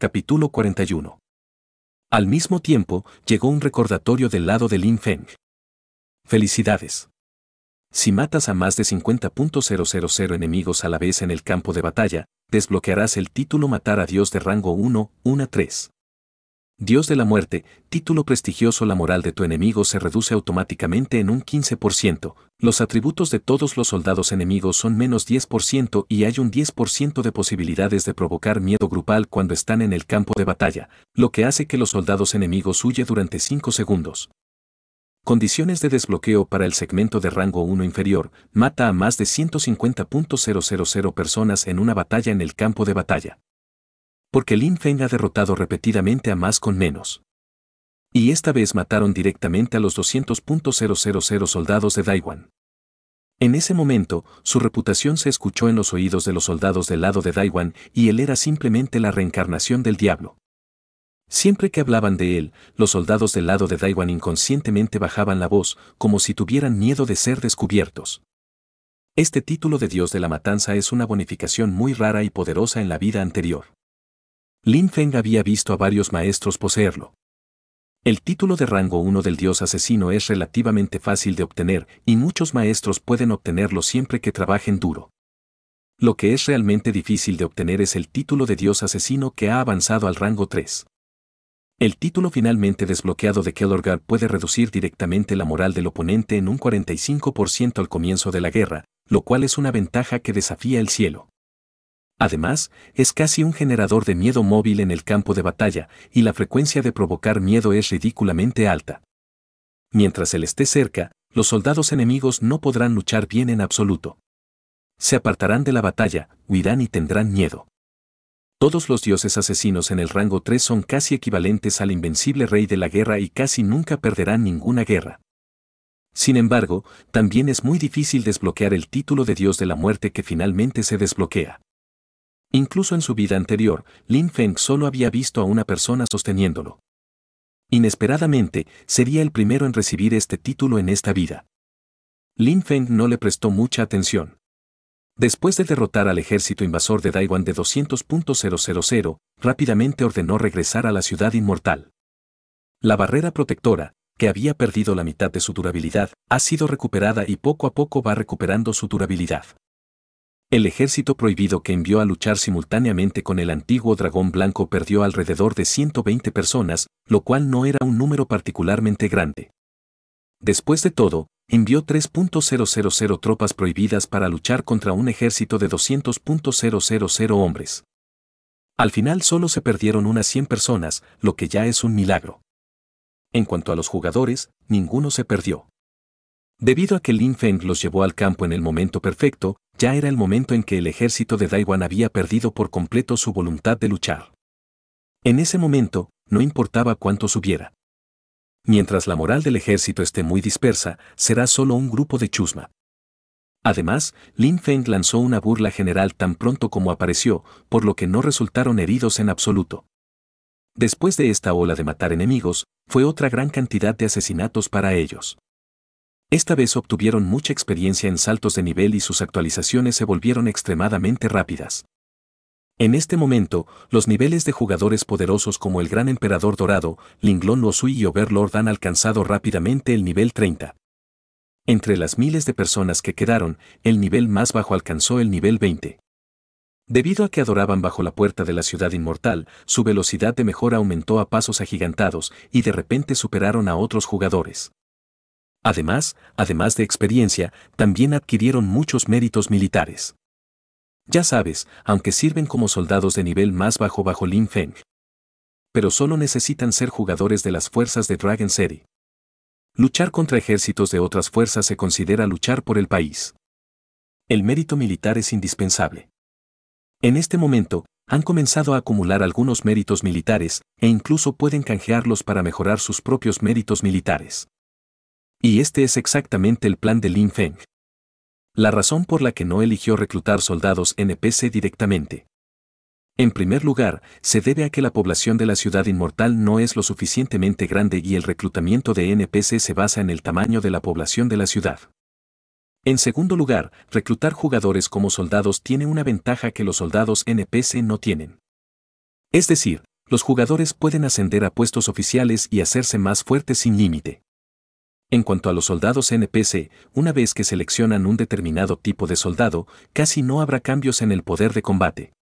capítulo 41. Al mismo tiempo, llegó un recordatorio del lado de Lin Feng. Felicidades. Si matas a más de 50.000 enemigos a la vez en el campo de batalla, desbloquearás el título Matar a Dios de rango 1, 1 3. Dios de la muerte, título prestigioso La moral de tu enemigo se reduce automáticamente en un 15%, los atributos de todos los soldados enemigos son menos 10% y hay un 10% de posibilidades de provocar miedo grupal cuando están en el campo de batalla, lo que hace que los soldados enemigos huye durante 5 segundos. Condiciones de desbloqueo para el segmento de rango 1 inferior, mata a más de 150.000 personas en una batalla en el campo de batalla porque Lin Feng ha derrotado repetidamente a más con menos. Y esta vez mataron directamente a los 200.000 soldados de Daiwan. En ese momento, su reputación se escuchó en los oídos de los soldados del lado de Daiwan y él era simplemente la reencarnación del diablo. Siempre que hablaban de él, los soldados del lado de Daiwan inconscientemente bajaban la voz, como si tuvieran miedo de ser descubiertos. Este título de Dios de la Matanza es una bonificación muy rara y poderosa en la vida anterior. Lin Feng había visto a varios maestros poseerlo. El título de rango 1 del dios asesino es relativamente fácil de obtener y muchos maestros pueden obtenerlo siempre que trabajen duro. Lo que es realmente difícil de obtener es el título de dios asesino que ha avanzado al rango 3. El título finalmente desbloqueado de Kellorgar puede reducir directamente la moral del oponente en un 45% al comienzo de la guerra, lo cual es una ventaja que desafía el cielo. Además, es casi un generador de miedo móvil en el campo de batalla, y la frecuencia de provocar miedo es ridículamente alta. Mientras él esté cerca, los soldados enemigos no podrán luchar bien en absoluto. Se apartarán de la batalla, huirán y tendrán miedo. Todos los dioses asesinos en el rango 3 son casi equivalentes al invencible rey de la guerra y casi nunca perderán ninguna guerra. Sin embargo, también es muy difícil desbloquear el título de dios de la muerte que finalmente se desbloquea. Incluso en su vida anterior, Lin Feng solo había visto a una persona sosteniéndolo. Inesperadamente, sería el primero en recibir este título en esta vida. Lin Feng no le prestó mucha atención. Después de derrotar al ejército invasor de Daiwan de 200.000, rápidamente ordenó regresar a la ciudad inmortal. La barrera protectora, que había perdido la mitad de su durabilidad, ha sido recuperada y poco a poco va recuperando su durabilidad. El ejército prohibido que envió a luchar simultáneamente con el antiguo dragón blanco perdió alrededor de 120 personas, lo cual no era un número particularmente grande. Después de todo, envió 3.000 tropas prohibidas para luchar contra un ejército de 200.000 hombres. Al final solo se perdieron unas 100 personas, lo que ya es un milagro. En cuanto a los jugadores, ninguno se perdió. Debido a que Lin Feng los llevó al campo en el momento perfecto, ya era el momento en que el ejército de Daiwan había perdido por completo su voluntad de luchar. En ese momento, no importaba cuánto subiera. Mientras la moral del ejército esté muy dispersa, será solo un grupo de chusma. Además, Lin Feng lanzó una burla general tan pronto como apareció, por lo que no resultaron heridos en absoluto. Después de esta ola de matar enemigos, fue otra gran cantidad de asesinatos para ellos. Esta vez obtuvieron mucha experiencia en saltos de nivel y sus actualizaciones se volvieron extremadamente rápidas. En este momento, los niveles de jugadores poderosos como el Gran Emperador Dorado, Linglon Losui y Overlord han alcanzado rápidamente el nivel 30. Entre las miles de personas que quedaron, el nivel más bajo alcanzó el nivel 20. Debido a que adoraban bajo la puerta de la ciudad inmortal, su velocidad de mejora aumentó a pasos agigantados y de repente superaron a otros jugadores. Además, además de experiencia, también adquirieron muchos méritos militares. Ya sabes, aunque sirven como soldados de nivel más bajo bajo Lin Feng. Pero solo necesitan ser jugadores de las fuerzas de Dragon City. Luchar contra ejércitos de otras fuerzas se considera luchar por el país. El mérito militar es indispensable. En este momento, han comenzado a acumular algunos méritos militares e incluso pueden canjearlos para mejorar sus propios méritos militares. Y este es exactamente el plan de Lin Feng. La razón por la que no eligió reclutar soldados NPC directamente. En primer lugar, se debe a que la población de la ciudad inmortal no es lo suficientemente grande y el reclutamiento de NPC se basa en el tamaño de la población de la ciudad. En segundo lugar, reclutar jugadores como soldados tiene una ventaja que los soldados NPC no tienen. Es decir, los jugadores pueden ascender a puestos oficiales y hacerse más fuertes sin límite. En cuanto a los soldados NPC, una vez que seleccionan un determinado tipo de soldado, casi no habrá cambios en el poder de combate.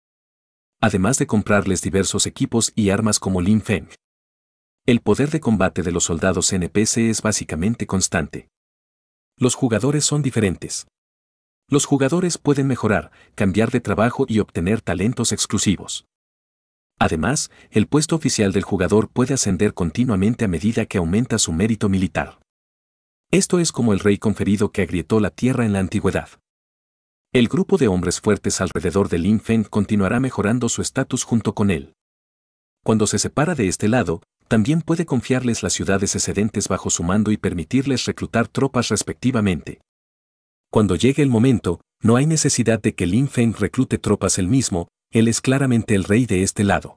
Además de comprarles diversos equipos y armas como Lin Feng. El poder de combate de los soldados NPC es básicamente constante. Los jugadores son diferentes. Los jugadores pueden mejorar, cambiar de trabajo y obtener talentos exclusivos. Además, el puesto oficial del jugador puede ascender continuamente a medida que aumenta su mérito militar. Esto es como el rey conferido que agrietó la tierra en la antigüedad. El grupo de hombres fuertes alrededor de Lin Feng continuará mejorando su estatus junto con él. Cuando se separa de este lado, también puede confiarles las ciudades excedentes bajo su mando y permitirles reclutar tropas respectivamente. Cuando llegue el momento, no hay necesidad de que Lin Feng reclute tropas él mismo, él es claramente el rey de este lado.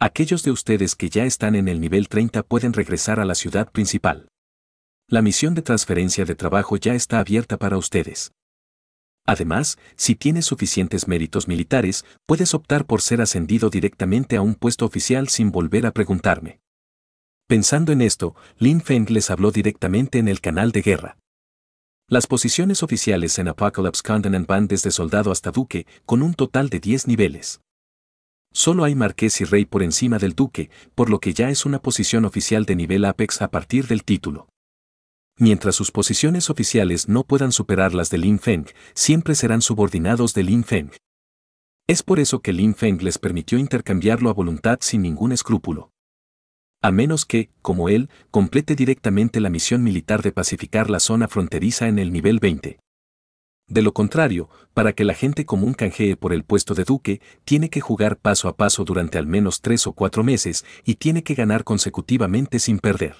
Aquellos de ustedes que ya están en el nivel 30 pueden regresar a la ciudad principal. La misión de transferencia de trabajo ya está abierta para ustedes. Además, si tienes suficientes méritos militares, puedes optar por ser ascendido directamente a un puesto oficial sin volver a preguntarme. Pensando en esto, Lin Feng les habló directamente en el canal de guerra. Las posiciones oficiales en Apocalypse Continent van desde soldado hasta duque, con un total de 10 niveles. Solo hay marqués y rey por encima del duque, por lo que ya es una posición oficial de nivel Apex a partir del título. Mientras sus posiciones oficiales no puedan superar las de Lin Feng, siempre serán subordinados de Lin Feng. Es por eso que Lin Feng les permitió intercambiarlo a voluntad sin ningún escrúpulo. A menos que, como él, complete directamente la misión militar de pacificar la zona fronteriza en el nivel 20. De lo contrario, para que la gente común canjee por el puesto de duque, tiene que jugar paso a paso durante al menos tres o cuatro meses y tiene que ganar consecutivamente sin perder.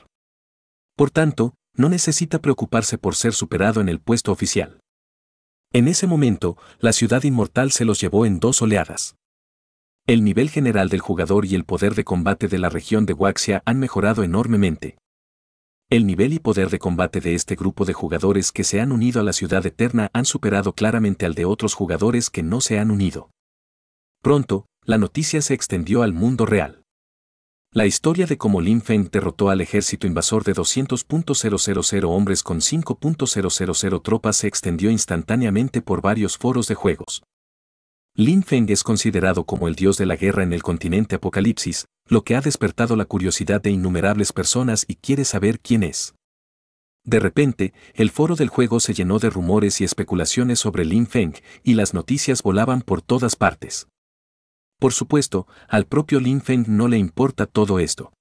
Por tanto, no necesita preocuparse por ser superado en el puesto oficial. En ese momento, la ciudad inmortal se los llevó en dos oleadas. El nivel general del jugador y el poder de combate de la región de Waxia han mejorado enormemente. El nivel y poder de combate de este grupo de jugadores que se han unido a la ciudad eterna han superado claramente al de otros jugadores que no se han unido. Pronto, la noticia se extendió al mundo real. La historia de cómo Lin Feng derrotó al ejército invasor de 200.000 hombres con 5.000 tropas se extendió instantáneamente por varios foros de juegos. Lin Feng es considerado como el dios de la guerra en el continente Apocalipsis, lo que ha despertado la curiosidad de innumerables personas y quiere saber quién es. De repente, el foro del juego se llenó de rumores y especulaciones sobre Lin Feng, y las noticias volaban por todas partes. Por supuesto, al propio Lin Feng no le importa todo esto.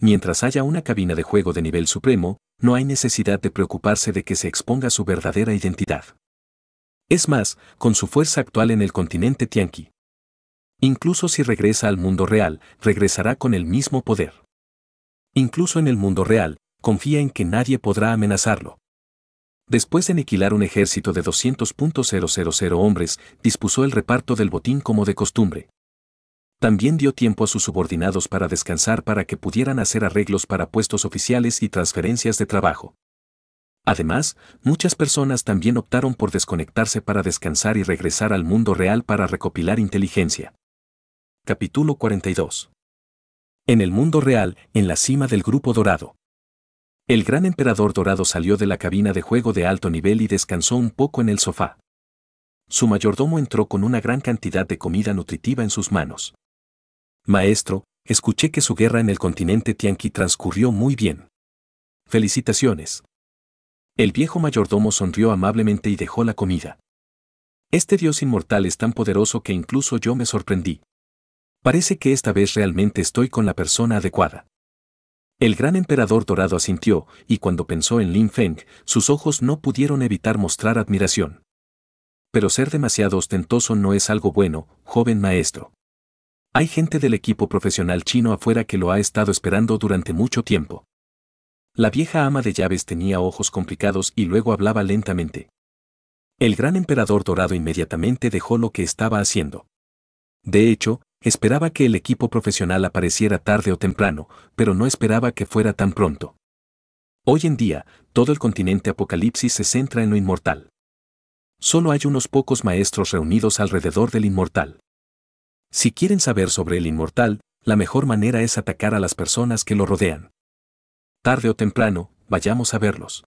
Mientras haya una cabina de juego de nivel supremo, no hay necesidad de preocuparse de que se exponga su verdadera identidad. Es más, con su fuerza actual en el continente Tianqi. Incluso si regresa al mundo real, regresará con el mismo poder. Incluso en el mundo real, confía en que nadie podrá amenazarlo. Después de aniquilar un ejército de 200.000 hombres, dispuso el reparto del botín como de costumbre. También dio tiempo a sus subordinados para descansar para que pudieran hacer arreglos para puestos oficiales y transferencias de trabajo. Además, muchas personas también optaron por desconectarse para descansar y regresar al mundo real para recopilar inteligencia. Capítulo 42. En el mundo real, en la cima del Grupo Dorado. El gran emperador dorado salió de la cabina de juego de alto nivel y descansó un poco en el sofá. Su mayordomo entró con una gran cantidad de comida nutritiva en sus manos. Maestro, escuché que su guerra en el continente Tianqi transcurrió muy bien. Felicitaciones. El viejo mayordomo sonrió amablemente y dejó la comida. Este dios inmortal es tan poderoso que incluso yo me sorprendí. Parece que esta vez realmente estoy con la persona adecuada. El gran emperador dorado asintió, y cuando pensó en Lin Feng, sus ojos no pudieron evitar mostrar admiración. Pero ser demasiado ostentoso no es algo bueno, joven maestro. Hay gente del equipo profesional chino afuera que lo ha estado esperando durante mucho tiempo. La vieja ama de llaves tenía ojos complicados y luego hablaba lentamente. El gran emperador dorado inmediatamente dejó lo que estaba haciendo. De hecho, Esperaba que el equipo profesional apareciera tarde o temprano, pero no esperaba que fuera tan pronto. Hoy en día, todo el continente apocalipsis se centra en lo inmortal. Solo hay unos pocos maestros reunidos alrededor del inmortal. Si quieren saber sobre el inmortal, la mejor manera es atacar a las personas que lo rodean. Tarde o temprano, vayamos a verlos.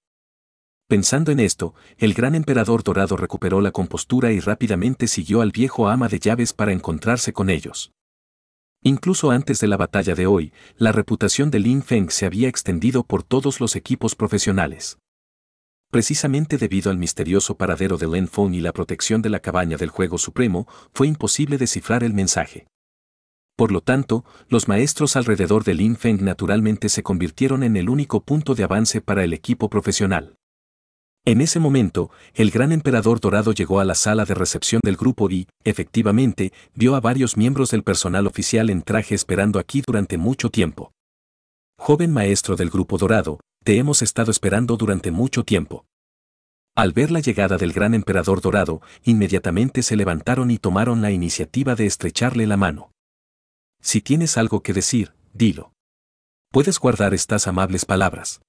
Pensando en esto, el gran emperador dorado recuperó la compostura y rápidamente siguió al viejo ama de llaves para encontrarse con ellos. Incluso antes de la batalla de hoy, la reputación de Lin Feng se había extendido por todos los equipos profesionales. Precisamente debido al misterioso paradero de Lin Feng y la protección de la cabaña del Juego Supremo, fue imposible descifrar el mensaje. Por lo tanto, los maestros alrededor de Lin Feng naturalmente se convirtieron en el único punto de avance para el equipo profesional. En ese momento, el gran emperador dorado llegó a la sala de recepción del grupo y, efectivamente, vio a varios miembros del personal oficial en traje esperando aquí durante mucho tiempo. Joven maestro del grupo dorado, te hemos estado esperando durante mucho tiempo. Al ver la llegada del gran emperador dorado, inmediatamente se levantaron y tomaron la iniciativa de estrecharle la mano. Si tienes algo que decir, dilo. Puedes guardar estas amables palabras.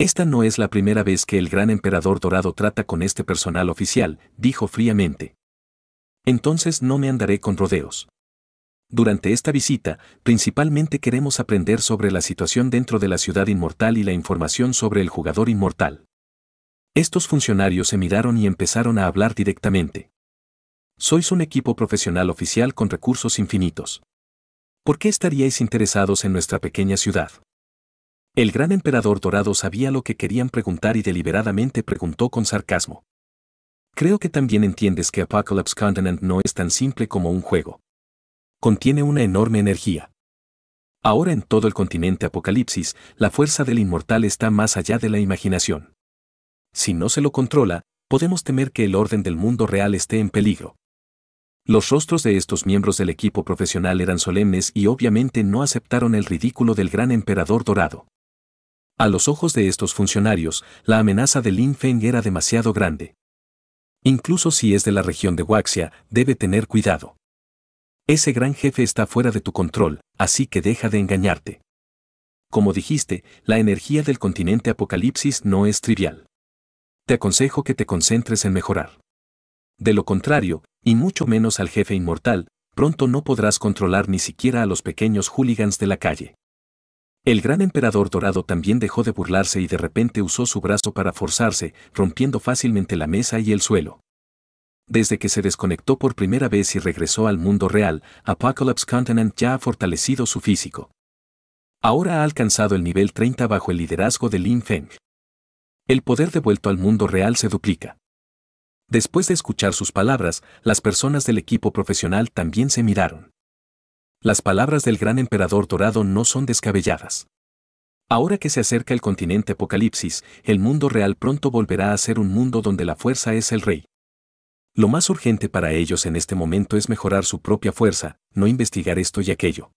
Esta no es la primera vez que el gran emperador dorado trata con este personal oficial, dijo fríamente. Entonces no me andaré con rodeos. Durante esta visita, principalmente queremos aprender sobre la situación dentro de la ciudad inmortal y la información sobre el jugador inmortal. Estos funcionarios se miraron y empezaron a hablar directamente. Sois un equipo profesional oficial con recursos infinitos. ¿Por qué estaríais interesados en nuestra pequeña ciudad? El gran emperador dorado sabía lo que querían preguntar y deliberadamente preguntó con sarcasmo. Creo que también entiendes que Apocalypse Continent no es tan simple como un juego. Contiene una enorme energía. Ahora en todo el continente Apocalipsis, la fuerza del inmortal está más allá de la imaginación. Si no se lo controla, podemos temer que el orden del mundo real esté en peligro. Los rostros de estos miembros del equipo profesional eran solemnes y obviamente no aceptaron el ridículo del gran emperador dorado. A los ojos de estos funcionarios, la amenaza de Lin Feng era demasiado grande. Incluso si es de la región de Waxia, debe tener cuidado. Ese gran jefe está fuera de tu control, así que deja de engañarte. Como dijiste, la energía del continente Apocalipsis no es trivial. Te aconsejo que te concentres en mejorar. De lo contrario, y mucho menos al jefe inmortal, pronto no podrás controlar ni siquiera a los pequeños hooligans de la calle. El gran emperador dorado también dejó de burlarse y de repente usó su brazo para forzarse, rompiendo fácilmente la mesa y el suelo. Desde que se desconectó por primera vez y regresó al mundo real, Apocalypse Continent ya ha fortalecido su físico. Ahora ha alcanzado el nivel 30 bajo el liderazgo de Lin Feng. El poder devuelto al mundo real se duplica. Después de escuchar sus palabras, las personas del equipo profesional también se miraron. Las palabras del gran emperador dorado no son descabelladas. Ahora que se acerca el continente Apocalipsis, el mundo real pronto volverá a ser un mundo donde la fuerza es el rey. Lo más urgente para ellos en este momento es mejorar su propia fuerza, no investigar esto y aquello.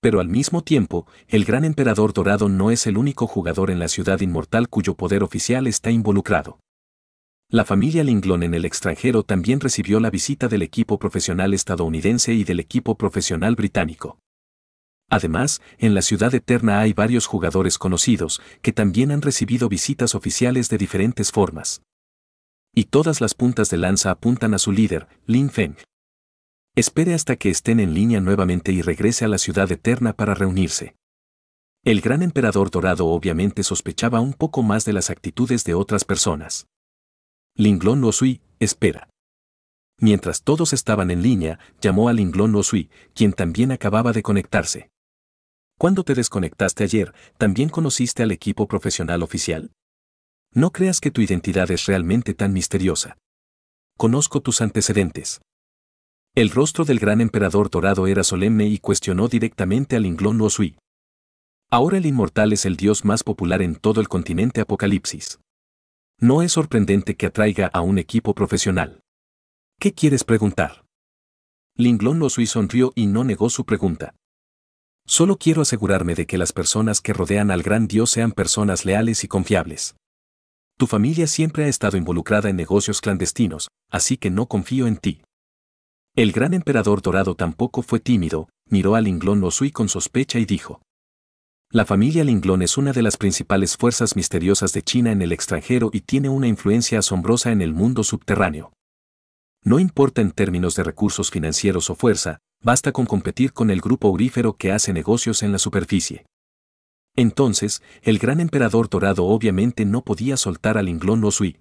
Pero al mismo tiempo, el gran emperador dorado no es el único jugador en la ciudad inmortal cuyo poder oficial está involucrado. La familia Linglong en el extranjero también recibió la visita del equipo profesional estadounidense y del equipo profesional británico. Además, en la ciudad eterna hay varios jugadores conocidos que también han recibido visitas oficiales de diferentes formas. Y todas las puntas de lanza apuntan a su líder, Lin Feng. Espere hasta que estén en línea nuevamente y regrese a la ciudad eterna para reunirse. El gran emperador dorado obviamente sospechaba un poco más de las actitudes de otras personas. Linglong Lo espera. Mientras todos estaban en línea, llamó a Linglong Lo quien también acababa de conectarse. Cuando te desconectaste ayer, también conociste al equipo profesional oficial. No creas que tu identidad es realmente tan misteriosa. Conozco tus antecedentes. El rostro del gran emperador dorado era solemne y cuestionó directamente al Inglón Sui. Ahora el inmortal es el dios más popular en todo el continente Apocalipsis no es sorprendente que atraiga a un equipo profesional. ¿Qué quieres preguntar? Linglón Losui sonrió y no negó su pregunta. Solo quiero asegurarme de que las personas que rodean al gran Dios sean personas leales y confiables. Tu familia siempre ha estado involucrada en negocios clandestinos, así que no confío en ti. El gran emperador dorado tampoco fue tímido, miró a Linglón Losui con sospecha y dijo. La familia Linglong es una de las principales fuerzas misteriosas de China en el extranjero y tiene una influencia asombrosa en el mundo subterráneo. No importa en términos de recursos financieros o fuerza, basta con competir con el grupo aurífero que hace negocios en la superficie. Entonces, el gran emperador dorado obviamente no podía soltar al Linglong o Sui.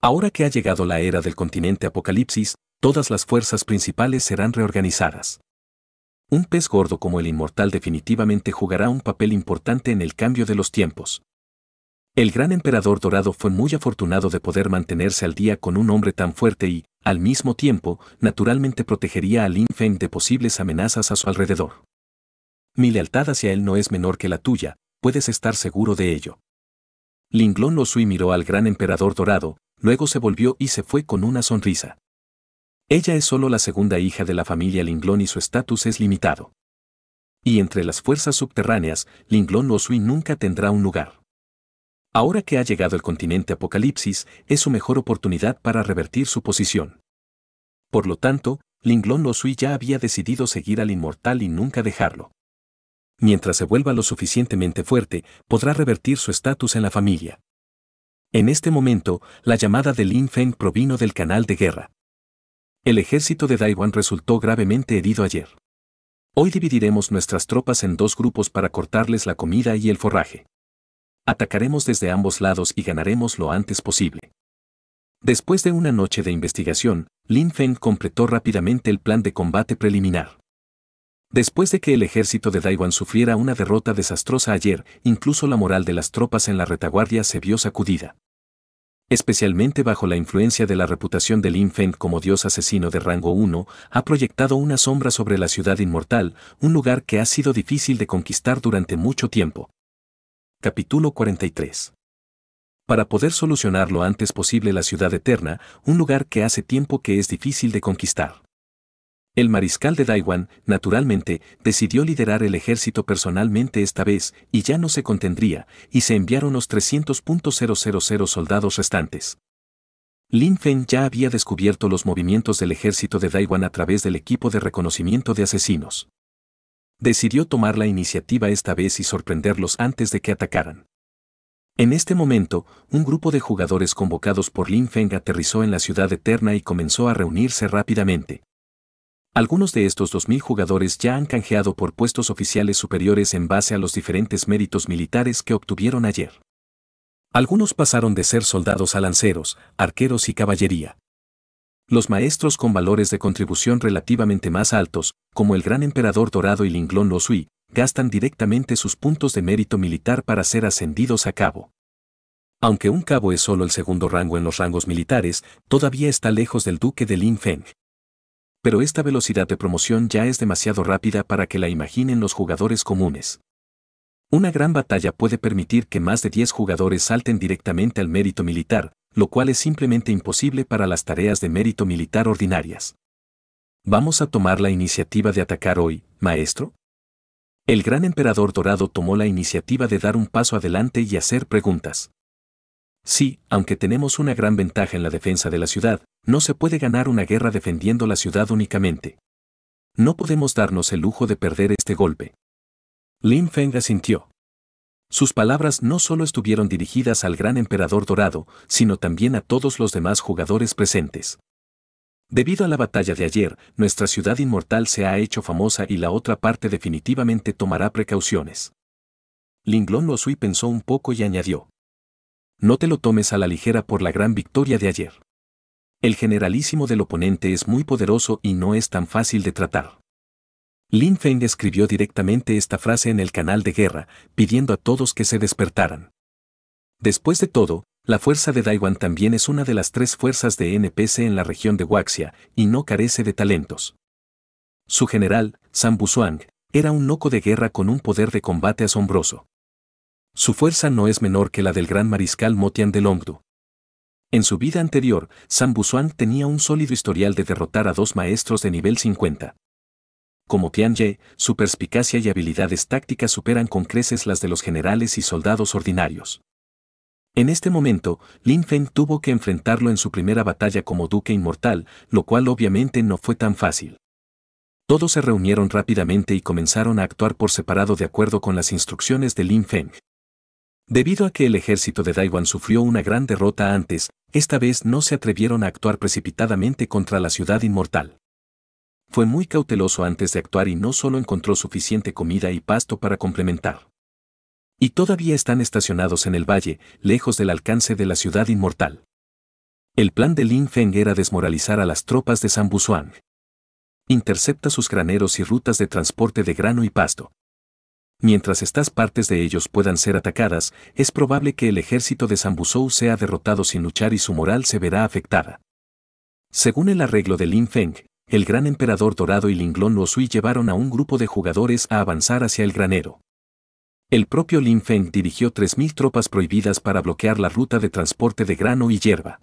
Ahora que ha llegado la era del continente apocalipsis, todas las fuerzas principales serán reorganizadas. Un pez gordo como el inmortal definitivamente jugará un papel importante en el cambio de los tiempos. El gran emperador dorado fue muy afortunado de poder mantenerse al día con un hombre tan fuerte y, al mismo tiempo, naturalmente protegería a Lin Feng de posibles amenazas a su alrededor. Mi lealtad hacia él no es menor que la tuya, puedes estar seguro de ello. Linglon Losui miró al gran emperador dorado, luego se volvió y se fue con una sonrisa. Ella es solo la segunda hija de la familia Linglón y su estatus es limitado. Y entre las fuerzas subterráneas, Linglón Osui nunca tendrá un lugar. Ahora que ha llegado el continente Apocalipsis, es su mejor oportunidad para revertir su posición. Por lo tanto, Linglón Osui ya había decidido seguir al inmortal y nunca dejarlo. Mientras se vuelva lo suficientemente fuerte, podrá revertir su estatus en la familia. En este momento, la llamada de Lin Feng provino del canal de guerra. El ejército de Daiwan resultó gravemente herido ayer. Hoy dividiremos nuestras tropas en dos grupos para cortarles la comida y el forraje. Atacaremos desde ambos lados y ganaremos lo antes posible. Después de una noche de investigación, Lin Feng completó rápidamente el plan de combate preliminar. Después de que el ejército de Daiwan sufriera una derrota desastrosa ayer, incluso la moral de las tropas en la retaguardia se vio sacudida especialmente bajo la influencia de la reputación del Feng como dios asesino de rango 1, ha proyectado una sombra sobre la ciudad inmortal, un lugar que ha sido difícil de conquistar durante mucho tiempo. Capítulo 43 para poder solucionar lo antes posible la ciudad eterna, un lugar que hace tiempo que es difícil de conquistar. El mariscal de Daiwan, naturalmente, decidió liderar el ejército personalmente esta vez, y ya no se contendría, y se enviaron los 300.000 soldados restantes. Lin Feng ya había descubierto los movimientos del ejército de Daiwan a través del equipo de reconocimiento de asesinos. Decidió tomar la iniciativa esta vez y sorprenderlos antes de que atacaran. En este momento, un grupo de jugadores convocados por Lin Feng aterrizó en la ciudad eterna y comenzó a reunirse rápidamente. Algunos de estos 2.000 jugadores ya han canjeado por puestos oficiales superiores en base a los diferentes méritos militares que obtuvieron ayer. Algunos pasaron de ser soldados a lanceros, arqueros y caballería. Los maestros con valores de contribución relativamente más altos, como el gran emperador dorado y Linglón Lo Sui, gastan directamente sus puntos de mérito militar para ser ascendidos a cabo. Aunque un cabo es solo el segundo rango en los rangos militares, todavía está lejos del duque de Lin Feng pero esta velocidad de promoción ya es demasiado rápida para que la imaginen los jugadores comunes. Una gran batalla puede permitir que más de 10 jugadores salten directamente al mérito militar, lo cual es simplemente imposible para las tareas de mérito militar ordinarias. ¿Vamos a tomar la iniciativa de atacar hoy, maestro? El gran emperador dorado tomó la iniciativa de dar un paso adelante y hacer preguntas. Sí, aunque tenemos una gran ventaja en la defensa de la ciudad, no se puede ganar una guerra defendiendo la ciudad únicamente. No podemos darnos el lujo de perder este golpe. Lin Feng asintió. Sus palabras no solo estuvieron dirigidas al gran emperador dorado, sino también a todos los demás jugadores presentes. Debido a la batalla de ayer, nuestra ciudad inmortal se ha hecho famosa y la otra parte definitivamente tomará precauciones. Lo Losui pensó un poco y añadió no te lo tomes a la ligera por la gran victoria de ayer. El generalísimo del oponente es muy poderoso y no es tan fácil de tratar. Lin Feng escribió directamente esta frase en el canal de guerra, pidiendo a todos que se despertaran. Después de todo, la fuerza de Daiwan también es una de las tres fuerzas de NPC en la región de Waxia, y no carece de talentos. Su general, Sam Busuang, era un loco de guerra con un poder de combate asombroso. Su fuerza no es menor que la del gran mariscal Motian de Longdu. En su vida anterior, San Busuan tenía un sólido historial de derrotar a dos maestros de nivel 50. Como Ye, su perspicacia y habilidades tácticas superan con creces las de los generales y soldados ordinarios. En este momento, Lin Feng tuvo que enfrentarlo en su primera batalla como duque inmortal, lo cual obviamente no fue tan fácil. Todos se reunieron rápidamente y comenzaron a actuar por separado de acuerdo con las instrucciones de Lin Feng. Debido a que el ejército de Daiwan sufrió una gran derrota antes, esta vez no se atrevieron a actuar precipitadamente contra la ciudad inmortal. Fue muy cauteloso antes de actuar y no solo encontró suficiente comida y pasto para complementar. Y todavía están estacionados en el valle, lejos del alcance de la ciudad inmortal. El plan de Lin Feng era desmoralizar a las tropas de San Busuang. Intercepta sus graneros y rutas de transporte de grano y pasto. Mientras estas partes de ellos puedan ser atacadas, es probable que el ejército de Sambusou sea derrotado sin luchar y su moral se verá afectada. Según el arreglo de Lin Feng, el gran emperador dorado y Linglon Sui llevaron a un grupo de jugadores a avanzar hacia el granero. El propio Lin Feng dirigió 3.000 tropas prohibidas para bloquear la ruta de transporte de grano y hierba.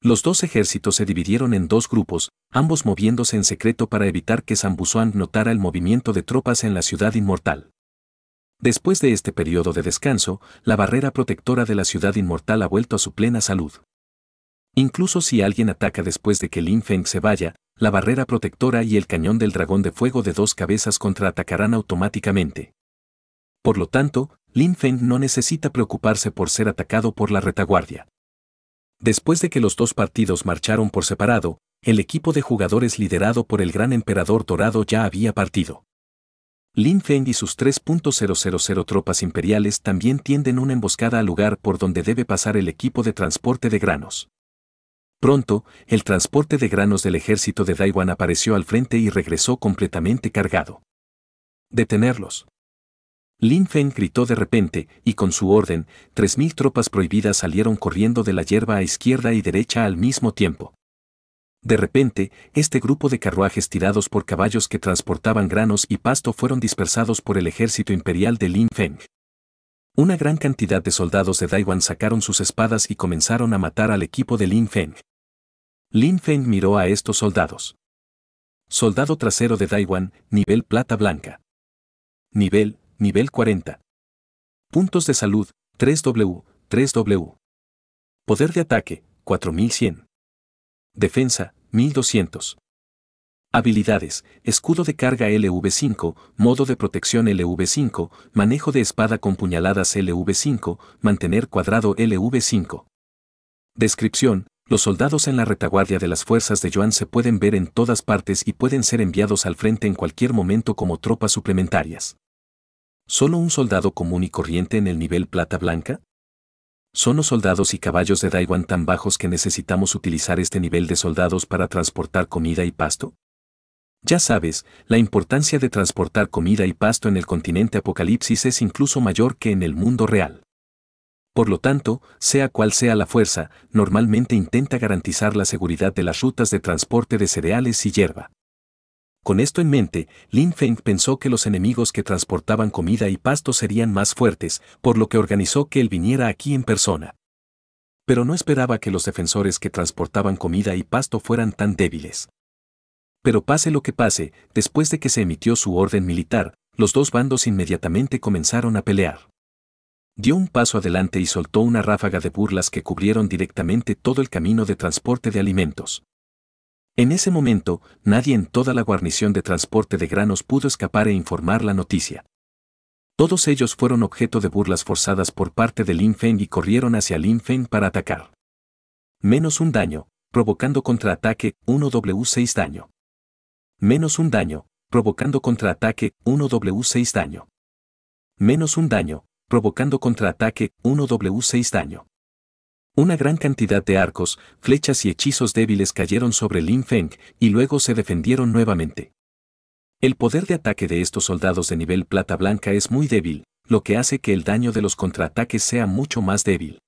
Los dos ejércitos se dividieron en dos grupos, ambos moviéndose en secreto para evitar que Sambusuan notara el movimiento de tropas en la ciudad inmortal. Después de este periodo de descanso, la barrera protectora de la ciudad inmortal ha vuelto a su plena salud. Incluso si alguien ataca después de que Lin Feng se vaya, la barrera protectora y el cañón del dragón de fuego de dos cabezas contraatacarán automáticamente. Por lo tanto, Lin Feng no necesita preocuparse por ser atacado por la retaguardia. Después de que los dos partidos marcharon por separado, el equipo de jugadores liderado por el gran emperador dorado ya había partido. Lin Feng y sus 3.000 tropas imperiales también tienden una emboscada al lugar por donde debe pasar el equipo de transporte de granos. Pronto, el transporte de granos del ejército de Daiwan apareció al frente y regresó completamente cargado. Detenerlos. Lin Feng gritó de repente, y con su orden, 3.000 tropas prohibidas salieron corriendo de la hierba a izquierda y derecha al mismo tiempo. De repente, este grupo de carruajes tirados por caballos que transportaban granos y pasto fueron dispersados por el ejército imperial de Lin Feng. Una gran cantidad de soldados de Daiwan sacaron sus espadas y comenzaron a matar al equipo de Lin Feng. Lin Feng miró a estos soldados. Soldado trasero de Daiwan, nivel plata blanca. Nivel, nivel 40. Puntos de salud, 3W, 3W. Poder de ataque, 4100. Defensa, 1200. Habilidades, escudo de carga LV5, modo de protección LV5, manejo de espada con puñaladas LV5, mantener cuadrado LV5. Descripción, los soldados en la retaguardia de las fuerzas de Yuan se pueden ver en todas partes y pueden ser enviados al frente en cualquier momento como tropas suplementarias. ¿Solo un soldado común y corriente en el nivel plata blanca? Son los soldados y caballos de Daiwan tan bajos que necesitamos utilizar este nivel de soldados para transportar comida y pasto? Ya sabes, la importancia de transportar comida y pasto en el continente apocalipsis es incluso mayor que en el mundo real. Por lo tanto, sea cual sea la fuerza, normalmente intenta garantizar la seguridad de las rutas de transporte de cereales y hierba. Con esto en mente, Lin Feng pensó que los enemigos que transportaban comida y pasto serían más fuertes, por lo que organizó que él viniera aquí en persona. Pero no esperaba que los defensores que transportaban comida y pasto fueran tan débiles. Pero pase lo que pase, después de que se emitió su orden militar, los dos bandos inmediatamente comenzaron a pelear dio un paso adelante y soltó una ráfaga de burlas que cubrieron directamente todo el camino de transporte de alimentos. En ese momento, nadie en toda la guarnición de transporte de granos pudo escapar e informar la noticia. Todos ellos fueron objeto de burlas forzadas por parte de Lin Feng y corrieron hacia Lin Feng para atacar. Menos un daño, provocando contraataque 1W6 daño. Menos un daño, provocando contraataque 1W6 daño. Menos un daño, provocando contraataque 1W6 daño. Una gran cantidad de arcos, flechas y hechizos débiles cayeron sobre Lin Feng y luego se defendieron nuevamente. El poder de ataque de estos soldados de nivel plata blanca es muy débil, lo que hace que el daño de los contraataques sea mucho más débil.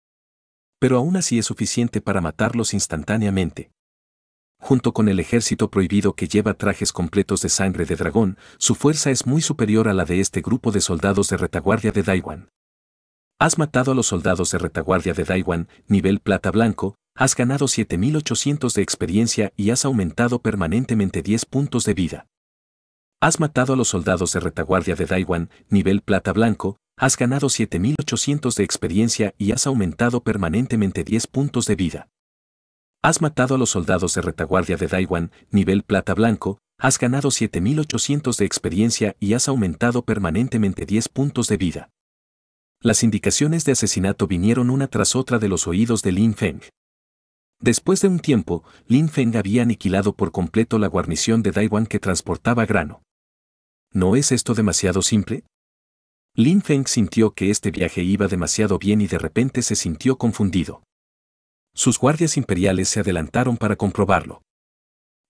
Pero aún así es suficiente para matarlos instantáneamente. Junto con el ejército prohibido que lleva trajes completos de sangre de dragón, su fuerza es muy superior a la de este grupo de soldados de retaguardia de Daiwan. Has matado a los soldados de retaguardia de Daiwan, nivel plata blanco, has ganado 7800 de experiencia y has aumentado permanentemente 10 puntos de vida. Has matado a los soldados de retaguardia de Daiwan, nivel plata blanco, has ganado 7800 de experiencia y has aumentado permanentemente 10 puntos de vida. Has matado a los soldados de retaguardia de Daiwan, nivel plata blanco, has ganado 7800 de experiencia y has aumentado permanentemente 10 puntos de vida. Las indicaciones de asesinato vinieron una tras otra de los oídos de Lin Feng. Después de un tiempo, Lin Feng había aniquilado por completo la guarnición de Daiwan que transportaba grano. ¿No es esto demasiado simple? Lin Feng sintió que este viaje iba demasiado bien y de repente se sintió confundido. Sus guardias imperiales se adelantaron para comprobarlo.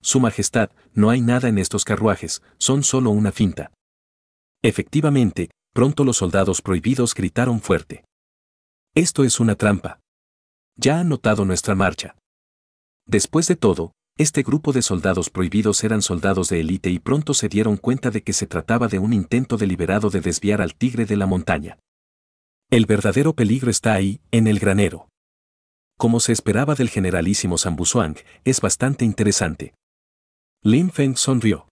Su Majestad, no hay nada en estos carruajes, son solo una finta. Efectivamente, Pronto los soldados prohibidos gritaron fuerte. Esto es una trampa. Ya han notado nuestra marcha. Después de todo, este grupo de soldados prohibidos eran soldados de élite y pronto se dieron cuenta de que se trataba de un intento deliberado de desviar al tigre de la montaña. El verdadero peligro está ahí, en el granero. Como se esperaba del generalísimo Sambuzuang, es bastante interesante. Lin Feng sonrió.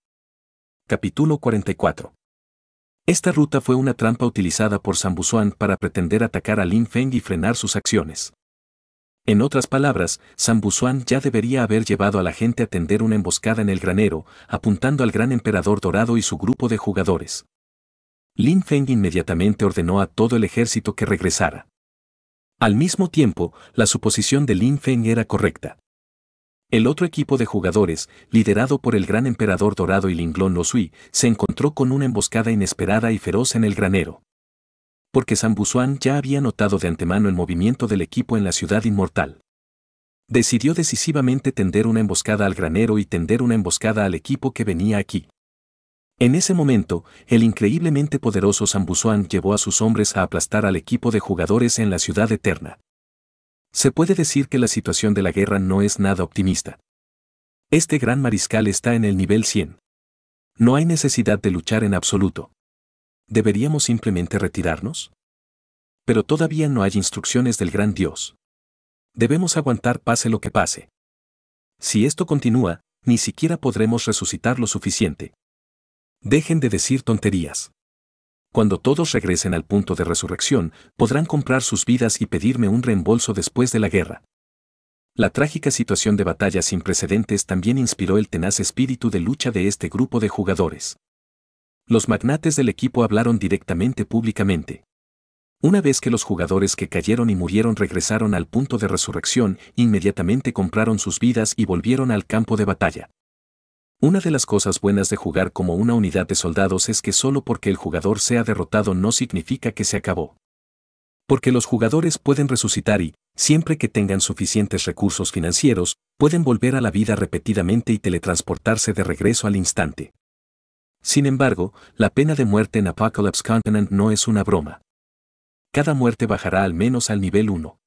Capítulo 44. Esta ruta fue una trampa utilizada por Sambusuan para pretender atacar a Lin Feng y frenar sus acciones. En otras palabras, Sambusuan ya debería haber llevado a la gente a tender una emboscada en el granero, apuntando al gran emperador dorado y su grupo de jugadores. Lin Feng inmediatamente ordenó a todo el ejército que regresara. Al mismo tiempo, la suposición de Lin Feng era correcta. El otro equipo de jugadores, liderado por el gran emperador dorado y Linglón Losui, se encontró con una emboscada inesperada y feroz en el granero. Porque Sambusuan ya había notado de antemano el movimiento del equipo en la ciudad inmortal. Decidió decisivamente tender una emboscada al granero y tender una emboscada al equipo que venía aquí. En ese momento, el increíblemente poderoso Sambusuan llevó a sus hombres a aplastar al equipo de jugadores en la ciudad eterna. Se puede decir que la situación de la guerra no es nada optimista. Este gran mariscal está en el nivel 100. No hay necesidad de luchar en absoluto. ¿Deberíamos simplemente retirarnos? Pero todavía no hay instrucciones del gran Dios. Debemos aguantar pase lo que pase. Si esto continúa, ni siquiera podremos resucitar lo suficiente. Dejen de decir tonterías. Cuando todos regresen al punto de resurrección, podrán comprar sus vidas y pedirme un reembolso después de la guerra. La trágica situación de batalla sin precedentes también inspiró el tenaz espíritu de lucha de este grupo de jugadores. Los magnates del equipo hablaron directamente públicamente. Una vez que los jugadores que cayeron y murieron regresaron al punto de resurrección, inmediatamente compraron sus vidas y volvieron al campo de batalla. Una de las cosas buenas de jugar como una unidad de soldados es que solo porque el jugador sea derrotado no significa que se acabó. Porque los jugadores pueden resucitar y, siempre que tengan suficientes recursos financieros, pueden volver a la vida repetidamente y teletransportarse de regreso al instante. Sin embargo, la pena de muerte en Apocalypse Continent no es una broma. Cada muerte bajará al menos al nivel 1.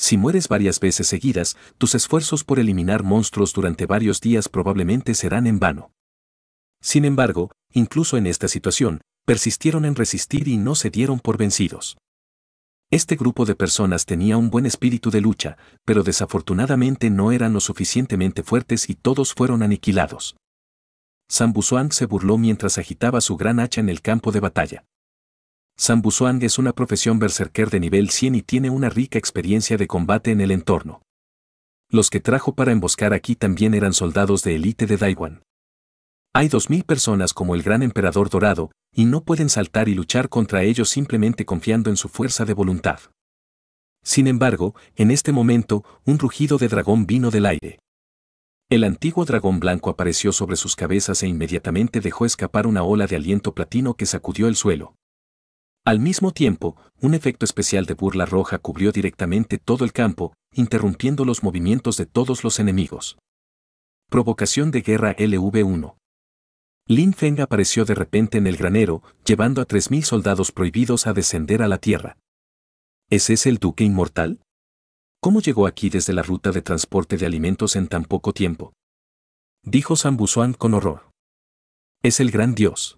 Si mueres varias veces seguidas, tus esfuerzos por eliminar monstruos durante varios días probablemente serán en vano. Sin embargo, incluso en esta situación, persistieron en resistir y no se dieron por vencidos. Este grupo de personas tenía un buen espíritu de lucha, pero desafortunadamente no eran lo suficientemente fuertes y todos fueron aniquilados. Sambuzuan se burló mientras agitaba su gran hacha en el campo de batalla. Sambusuan es una profesión berserker de nivel 100 y tiene una rica experiencia de combate en el entorno. Los que trajo para emboscar aquí también eran soldados de élite de Daiwan. Hay dos 2.000 personas como el gran emperador dorado, y no pueden saltar y luchar contra ellos simplemente confiando en su fuerza de voluntad. Sin embargo, en este momento, un rugido de dragón vino del aire. El antiguo dragón blanco apareció sobre sus cabezas e inmediatamente dejó escapar una ola de aliento platino que sacudió el suelo. Al mismo tiempo, un efecto especial de burla roja cubrió directamente todo el campo, interrumpiendo los movimientos de todos los enemigos. Provocación de guerra LV1. Lin Feng apareció de repente en el granero, llevando a 3.000 soldados prohibidos a descender a la tierra. ¿Es ese el duque inmortal? ¿Cómo llegó aquí desde la ruta de transporte de alimentos en tan poco tiempo? Dijo San Buzuan con horror. Es el gran dios.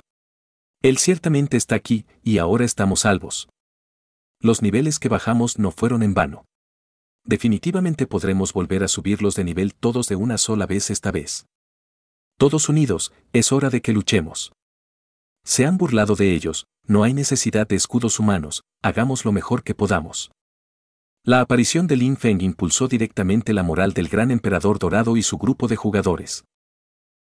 Él ciertamente está aquí, y ahora estamos salvos. Los niveles que bajamos no fueron en vano. Definitivamente podremos volver a subirlos de nivel todos de una sola vez esta vez. Todos unidos, es hora de que luchemos. Se han burlado de ellos, no hay necesidad de escudos humanos, hagamos lo mejor que podamos. La aparición de Lin Feng impulsó directamente la moral del gran emperador dorado y su grupo de jugadores.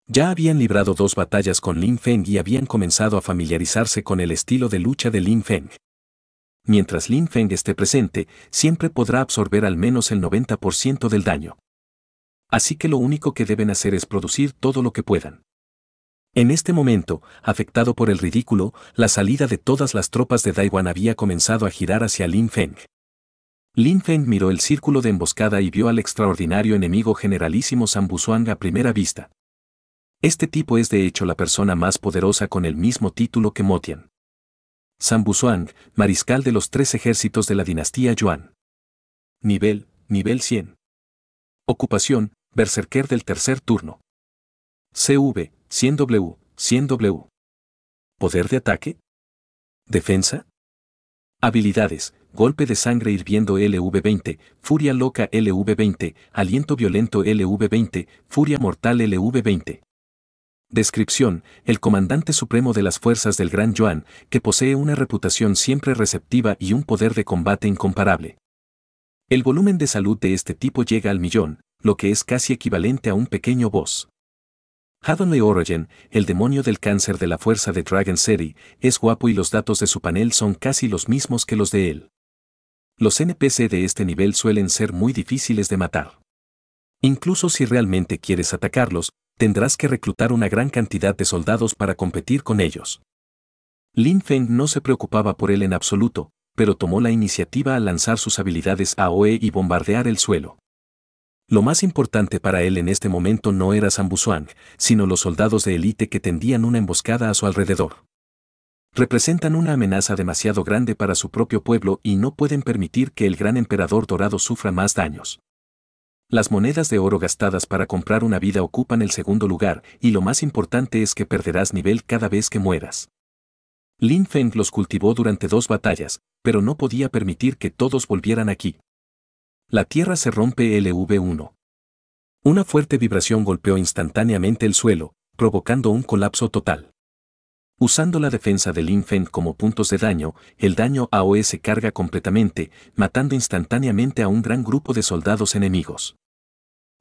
Ya habían librado dos batallas con Lin Feng y habían comenzado a familiarizarse con el estilo de lucha de Lin Feng. Mientras Lin Feng esté presente, siempre podrá absorber al menos el 90% del daño. Así que lo único que deben hacer es producir todo lo que puedan. En este momento, afectado por el ridículo, la salida de todas las tropas de Taiwan había comenzado a girar hacia Lin Feng. Lin Feng miró el círculo de emboscada y vio al extraordinario enemigo generalísimo Sambusuang a primera vista. Este tipo es de hecho la persona más poderosa con el mismo título que Motian. Sambusuang, mariscal de los tres ejércitos de la dinastía Yuan. Nivel, nivel 100. Ocupación, berserker del tercer turno. CV, 100W, 100W. Poder de ataque. Defensa. Habilidades, golpe de sangre hirviendo LV20, furia loca LV20, aliento violento LV20, furia mortal LV20. Descripción, el comandante supremo de las fuerzas del Gran Yuan, que posee una reputación siempre receptiva y un poder de combate incomparable. El volumen de salud de este tipo llega al millón, lo que es casi equivalente a un pequeño boss. Hadonley Origen, el demonio del cáncer de la fuerza de Dragon City, es guapo y los datos de su panel son casi los mismos que los de él. Los NPC de este nivel suelen ser muy difíciles de matar. Incluso si realmente quieres atacarlos, tendrás que reclutar una gran cantidad de soldados para competir con ellos. Lin Feng no se preocupaba por él en absoluto, pero tomó la iniciativa al lanzar sus habilidades a Oe y bombardear el suelo. Lo más importante para él en este momento no era Zambuzuang, sino los soldados de élite que tendían una emboscada a su alrededor. Representan una amenaza demasiado grande para su propio pueblo y no pueden permitir que el gran emperador dorado sufra más daños. Las monedas de oro gastadas para comprar una vida ocupan el segundo lugar, y lo más importante es que perderás nivel cada vez que mueras. Lin Feng los cultivó durante dos batallas, pero no podía permitir que todos volvieran aquí. La tierra se rompe LV1. Una fuerte vibración golpeó instantáneamente el suelo, provocando un colapso total. Usando la defensa del Infend como puntos de daño, el daño AOE se carga completamente, matando instantáneamente a un gran grupo de soldados enemigos.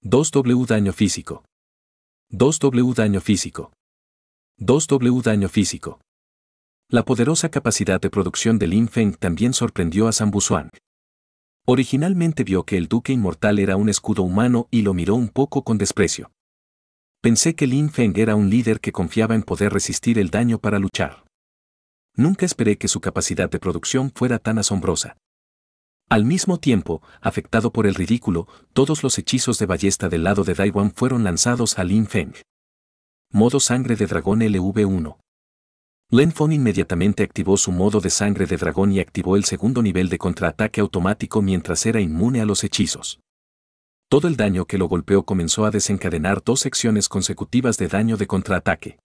2W daño físico. 2W daño físico. 2W daño físico. La poderosa capacidad de producción del Infeng también sorprendió a Sambusuan. Originalmente vio que el duque inmortal era un escudo humano y lo miró un poco con desprecio. Pensé que Lin Feng era un líder que confiaba en poder resistir el daño para luchar. Nunca esperé que su capacidad de producción fuera tan asombrosa. Al mismo tiempo, afectado por el ridículo, todos los hechizos de ballesta del lado de Daiwan fueron lanzados a Lin Feng. Modo sangre de dragón LV1. Lin Feng inmediatamente activó su modo de sangre de dragón y activó el segundo nivel de contraataque automático mientras era inmune a los hechizos todo el daño que lo golpeó comenzó a desencadenar dos secciones consecutivas de daño de contraataque.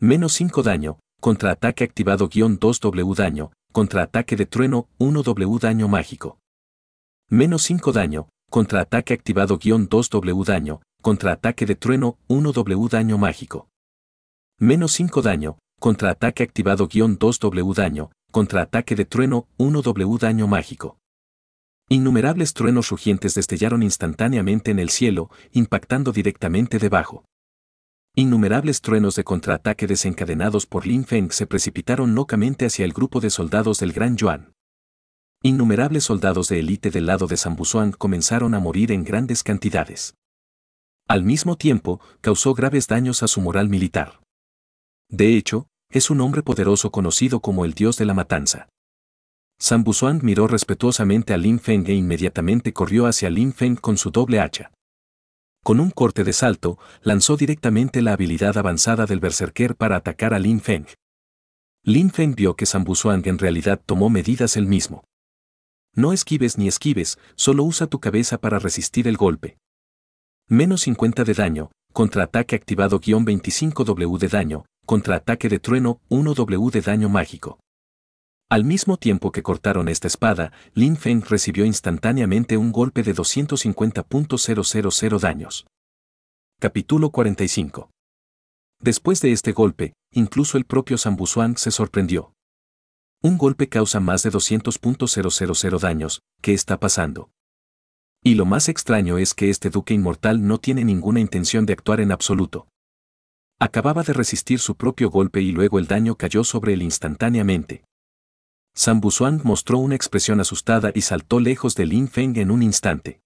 Menos 5 daño, contraataque activado 2W daño, contraataque de trueno 1W daño mágico. Menos 5 daño, contraataque activado 2W daño, contraataque de trueno 1W daño mágico. Menos 5 daño, contraataque activado 2W daño, contraataque de trueno 1W daño mágico. Innumerables truenos rugientes destellaron instantáneamente en el cielo, impactando directamente debajo. Innumerables truenos de contraataque desencadenados por Lin Feng se precipitaron locamente hacia el grupo de soldados del Gran Yuan. Innumerables soldados de élite del lado de Sambuzuan comenzaron a morir en grandes cantidades. Al mismo tiempo, causó graves daños a su moral militar. De hecho, es un hombre poderoso conocido como el dios de la matanza. San miró respetuosamente a Lin Feng e inmediatamente corrió hacia Lin Feng con su doble hacha. Con un corte de salto, lanzó directamente la habilidad avanzada del berserker para atacar a Lin Feng. Lin Feng vio que San en realidad tomó medidas él mismo. No esquives ni esquives, solo usa tu cabeza para resistir el golpe. Menos 50 de daño, contraataque activado 25W de daño, contraataque de trueno 1W de daño mágico. Al mismo tiempo que cortaron esta espada, Lin Feng recibió instantáneamente un golpe de 250.000 daños. Capítulo 45 Después de este golpe, incluso el propio Zambuzuan se sorprendió. Un golpe causa más de 200.000 daños, ¿qué está pasando? Y lo más extraño es que este duque inmortal no tiene ninguna intención de actuar en absoluto. Acababa de resistir su propio golpe y luego el daño cayó sobre él instantáneamente. Sam Busuan mostró una expresión asustada y saltó lejos de Lin Feng en un instante.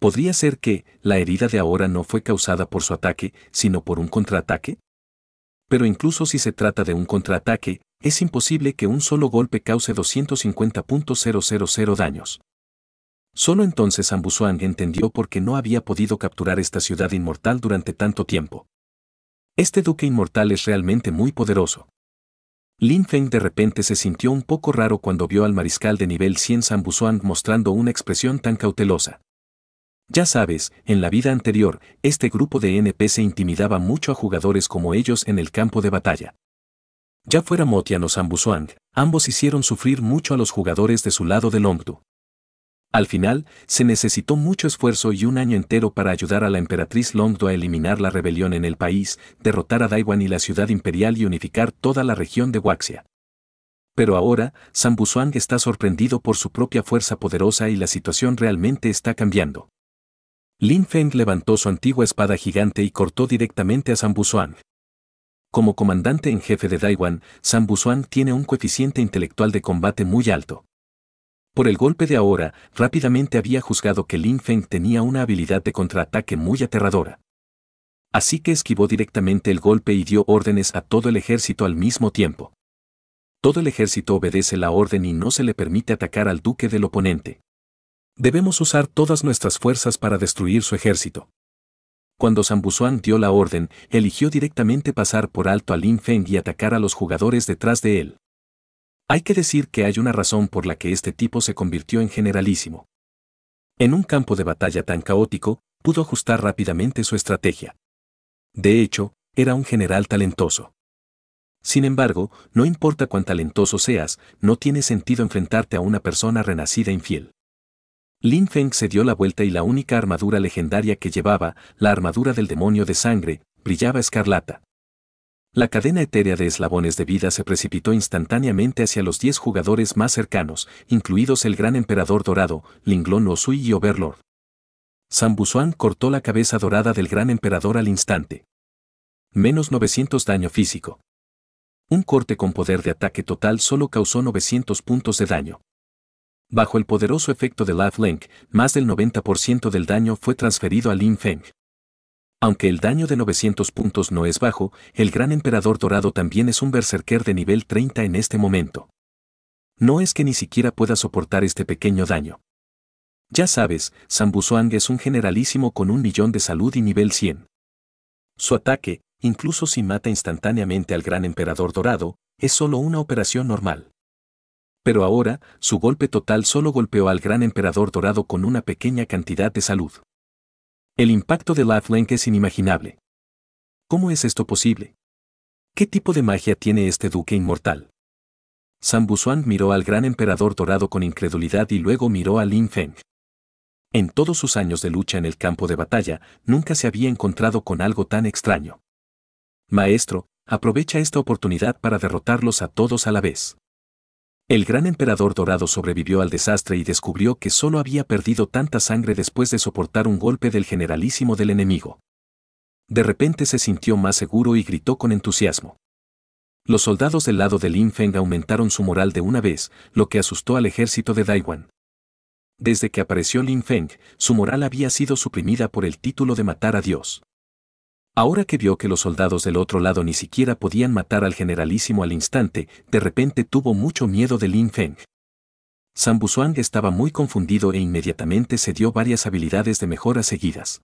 ¿Podría ser que la herida de ahora no fue causada por su ataque, sino por un contraataque? Pero incluso si se trata de un contraataque, es imposible que un solo golpe cause 250.000 daños. Solo entonces Ambusuan entendió por qué no había podido capturar esta ciudad inmortal durante tanto tiempo. Este duque inmortal es realmente muy poderoso. Lin Feng de repente se sintió un poco raro cuando vio al mariscal de nivel 100 Sambusuan mostrando una expresión tan cautelosa. Ya sabes, en la vida anterior, este grupo de se intimidaba mucho a jugadores como ellos en el campo de batalla. Ya fuera Motian o Sambusuan, ambos hicieron sufrir mucho a los jugadores de su lado de Longdu. Al final, se necesitó mucho esfuerzo y un año entero para ayudar a la emperatriz Longdo a eliminar la rebelión en el país, derrotar a Daiwan y la ciudad imperial y unificar toda la región de Waxia. Pero ahora, Sambuzuang está sorprendido por su propia fuerza poderosa y la situación realmente está cambiando. Lin Feng levantó su antigua espada gigante y cortó directamente a Sambuzuang. Como comandante en jefe de Daiwan, Busuan tiene un coeficiente intelectual de combate muy alto. Por el golpe de ahora, rápidamente había juzgado que Lin Feng tenía una habilidad de contraataque muy aterradora. Así que esquivó directamente el golpe y dio órdenes a todo el ejército al mismo tiempo. Todo el ejército obedece la orden y no se le permite atacar al duque del oponente. Debemos usar todas nuestras fuerzas para destruir su ejército. Cuando Zambuzuan dio la orden, eligió directamente pasar por alto a Lin Feng y atacar a los jugadores detrás de él. Hay que decir que hay una razón por la que este tipo se convirtió en generalísimo. En un campo de batalla tan caótico, pudo ajustar rápidamente su estrategia. De hecho, era un general talentoso. Sin embargo, no importa cuán talentoso seas, no tiene sentido enfrentarte a una persona renacida infiel. Lin Feng se dio la vuelta y la única armadura legendaria que llevaba, la armadura del demonio de sangre, brillaba escarlata. La cadena etérea de eslabones de vida se precipitó instantáneamente hacia los 10 jugadores más cercanos, incluidos el gran emperador dorado, Linglon Osui y Overlord. Sambusuan cortó la cabeza dorada del gran emperador al instante. Menos 900 daño físico. Un corte con poder de ataque total solo causó 900 puntos de daño. Bajo el poderoso efecto de Link, más del 90% del daño fue transferido a Lin Feng. Aunque el daño de 900 puntos no es bajo, el Gran Emperador Dorado también es un berserker de nivel 30 en este momento. No es que ni siquiera pueda soportar este pequeño daño. Ya sabes, Sambuzoang es un generalísimo con un millón de salud y nivel 100. Su ataque, incluso si mata instantáneamente al Gran Emperador Dorado, es solo una operación normal. Pero ahora, su golpe total solo golpeó al Gran Emperador Dorado con una pequeña cantidad de salud. El impacto de Lifelink es inimaginable. ¿Cómo es esto posible? ¿Qué tipo de magia tiene este duque inmortal? Sambusuan miró al gran emperador dorado con incredulidad y luego miró a Lin Feng. En todos sus años de lucha en el campo de batalla, nunca se había encontrado con algo tan extraño. Maestro, aprovecha esta oportunidad para derrotarlos a todos a la vez. El gran emperador dorado sobrevivió al desastre y descubrió que solo había perdido tanta sangre después de soportar un golpe del generalísimo del enemigo. De repente se sintió más seguro y gritó con entusiasmo. Los soldados del lado de Lin Feng aumentaron su moral de una vez, lo que asustó al ejército de Daiwan. Desde que apareció Lin Feng, su moral había sido suprimida por el título de matar a Dios. Ahora que vio que los soldados del otro lado ni siquiera podían matar al generalísimo al instante, de repente tuvo mucho miedo de Lin Feng. Suang estaba muy confundido e inmediatamente se dio varias habilidades de mejora seguidas.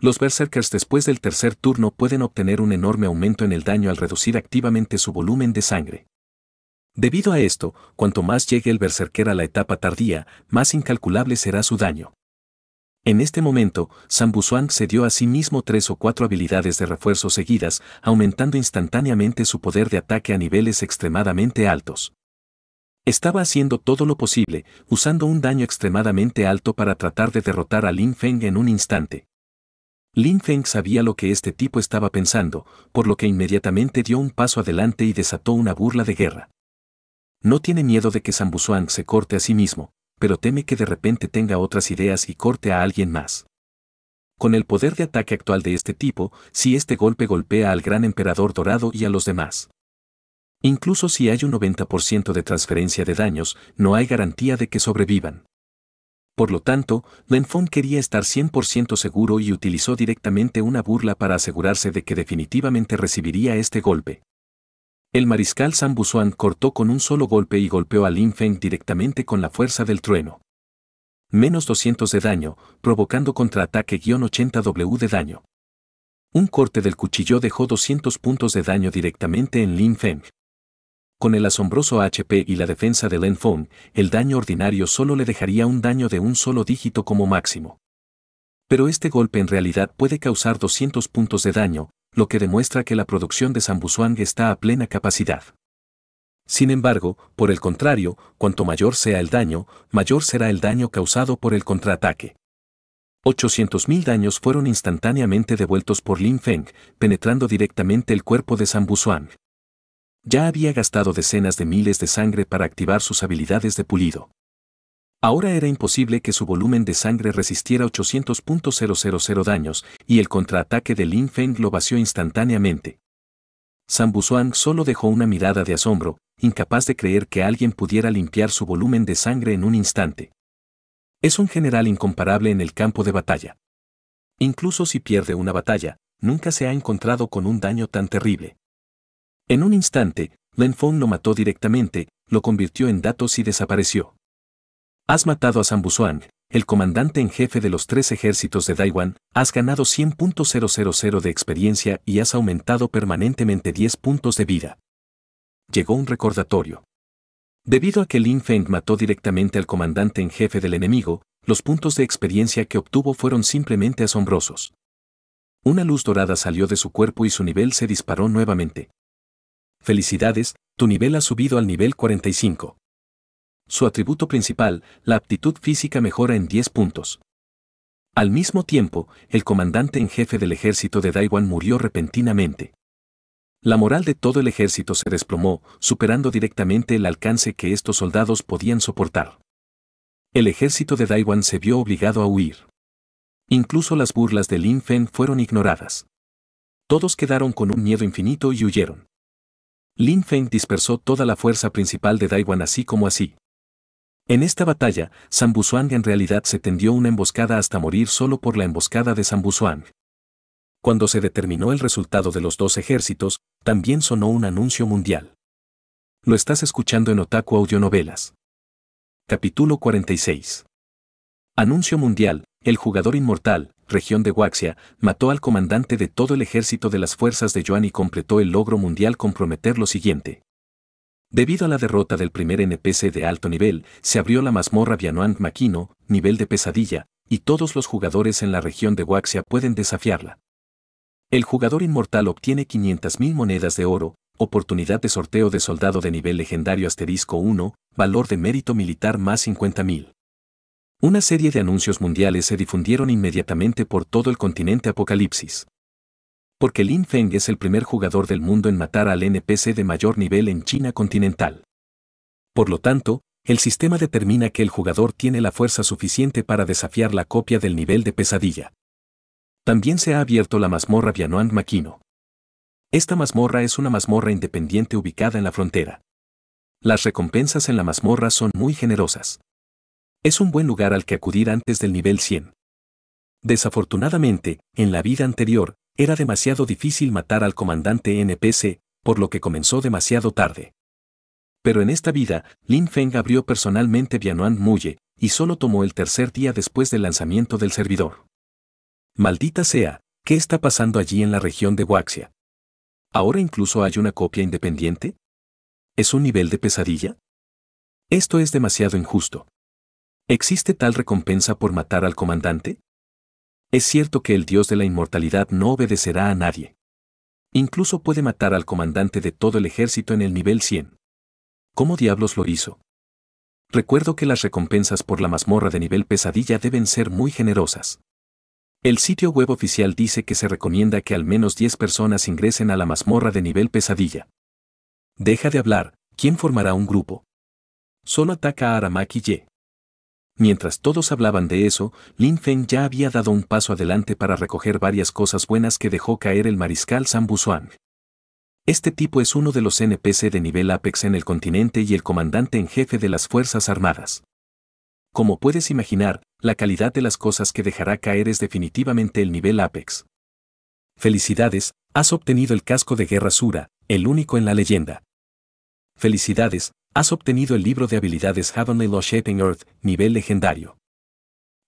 Los berserkers después del tercer turno pueden obtener un enorme aumento en el daño al reducir activamente su volumen de sangre. Debido a esto, cuanto más llegue el berserker a la etapa tardía, más incalculable será su daño. En este momento, Sambusuan se dio a sí mismo tres o cuatro habilidades de refuerzo seguidas, aumentando instantáneamente su poder de ataque a niveles extremadamente altos. Estaba haciendo todo lo posible, usando un daño extremadamente alto para tratar de derrotar a Lin Feng en un instante. Lin Feng sabía lo que este tipo estaba pensando, por lo que inmediatamente dio un paso adelante y desató una burla de guerra. No tiene miedo de que Sambusuan se corte a sí mismo pero teme que de repente tenga otras ideas y corte a alguien más. Con el poder de ataque actual de este tipo, si este golpe golpea al gran emperador dorado y a los demás. Incluso si hay un 90% de transferencia de daños, no hay garantía de que sobrevivan. Por lo tanto, Lenfon quería estar 100% seguro y utilizó directamente una burla para asegurarse de que definitivamente recibiría este golpe. El mariscal San Busuan cortó con un solo golpe y golpeó a Lin Feng directamente con la fuerza del trueno. Menos 200 de daño, provocando contraataque-80W de daño. Un corte del cuchillo dejó 200 puntos de daño directamente en Lin Feng. Con el asombroso HP y la defensa de Len Feng, el daño ordinario solo le dejaría un daño de un solo dígito como máximo. Pero este golpe en realidad puede causar 200 puntos de daño, lo que demuestra que la producción de Sambusuang está a plena capacidad. Sin embargo, por el contrario, cuanto mayor sea el daño, mayor será el daño causado por el contraataque. 800.000 daños fueron instantáneamente devueltos por Lin Feng, penetrando directamente el cuerpo de Sambusuang. Ya había gastado decenas de miles de sangre para activar sus habilidades de pulido. Ahora era imposible que su volumen de sangre resistiera 800.000 daños, y el contraataque de Lin Feng lo vació instantáneamente. Suang solo dejó una mirada de asombro, incapaz de creer que alguien pudiera limpiar su volumen de sangre en un instante. Es un general incomparable en el campo de batalla. Incluso si pierde una batalla, nunca se ha encontrado con un daño tan terrible. En un instante, Lin Feng lo mató directamente, lo convirtió en datos y desapareció. Has matado a Sambusuan, el comandante en jefe de los tres ejércitos de Taiwán, has ganado 100.000 de experiencia y has aumentado permanentemente 10 puntos de vida. Llegó un recordatorio. Debido a que Lin Feng mató directamente al comandante en jefe del enemigo, los puntos de experiencia que obtuvo fueron simplemente asombrosos. Una luz dorada salió de su cuerpo y su nivel se disparó nuevamente. Felicidades, tu nivel ha subido al nivel 45. Su atributo principal, la aptitud física mejora en 10 puntos. Al mismo tiempo, el comandante en jefe del ejército de Daiwan murió repentinamente. La moral de todo el ejército se desplomó, superando directamente el alcance que estos soldados podían soportar. El ejército de Daiwan se vio obligado a huir. Incluso las burlas de Lin Feng fueron ignoradas. Todos quedaron con un miedo infinito y huyeron. Lin Feng dispersó toda la fuerza principal de Daiwan así como así. En esta batalla, Sambuzuang en realidad se tendió una emboscada hasta morir solo por la emboscada de Busuang. Cuando se determinó el resultado de los dos ejércitos, también sonó un anuncio mundial. Lo estás escuchando en Otaku Audionovelas. Capítulo 46. Anuncio mundial, el jugador inmortal, región de Waxia, mató al comandante de todo el ejército de las fuerzas de Yuan y completó el logro mundial comprometer lo siguiente. Debido a la derrota del primer NPC de alto nivel, se abrió la mazmorra Vianoant Maquino, nivel de pesadilla, y todos los jugadores en la región de Waxia pueden desafiarla. El jugador inmortal obtiene 500.000 monedas de oro, oportunidad de sorteo de soldado de nivel legendario asterisco 1, valor de mérito militar más 50.000. Una serie de anuncios mundiales se difundieron inmediatamente por todo el continente Apocalipsis porque Lin Feng es el primer jugador del mundo en matar al NPC de mayor nivel en China continental. Por lo tanto, el sistema determina que el jugador tiene la fuerza suficiente para desafiar la copia del nivel de pesadilla. También se ha abierto la mazmorra Vianuan Makino. Esta mazmorra es una mazmorra independiente ubicada en la frontera. Las recompensas en la mazmorra son muy generosas. Es un buen lugar al que acudir antes del nivel 100. Desafortunadamente, en la vida anterior, era demasiado difícil matar al comandante NPC, por lo que comenzó demasiado tarde. Pero en esta vida, Lin Feng abrió personalmente Bianuan Muye, y solo tomó el tercer día después del lanzamiento del servidor. Maldita sea, ¿qué está pasando allí en la región de Waxia? ¿Ahora incluso hay una copia independiente? ¿Es un nivel de pesadilla? Esto es demasiado injusto. ¿Existe tal recompensa por matar al comandante? Es cierto que el Dios de la inmortalidad no obedecerá a nadie. Incluso puede matar al comandante de todo el ejército en el nivel 100. ¿Cómo diablos lo hizo? Recuerdo que las recompensas por la mazmorra de nivel pesadilla deben ser muy generosas. El sitio web oficial dice que se recomienda que al menos 10 personas ingresen a la mazmorra de nivel pesadilla. Deja de hablar, ¿quién formará un grupo? Solo ataca a Aramaki Y. Mientras todos hablaban de eso, Lin Feng ya había dado un paso adelante para recoger varias cosas buenas que dejó caer el mariscal San Busuan. Este tipo es uno de los NPC de nivel Apex en el continente y el comandante en jefe de las Fuerzas Armadas. Como puedes imaginar, la calidad de las cosas que dejará caer es definitivamente el nivel Apex. Felicidades, has obtenido el casco de guerra Sura, el único en la leyenda. Felicidades, Has obtenido el libro de habilidades Heavenly Law Shaping Earth, nivel legendario.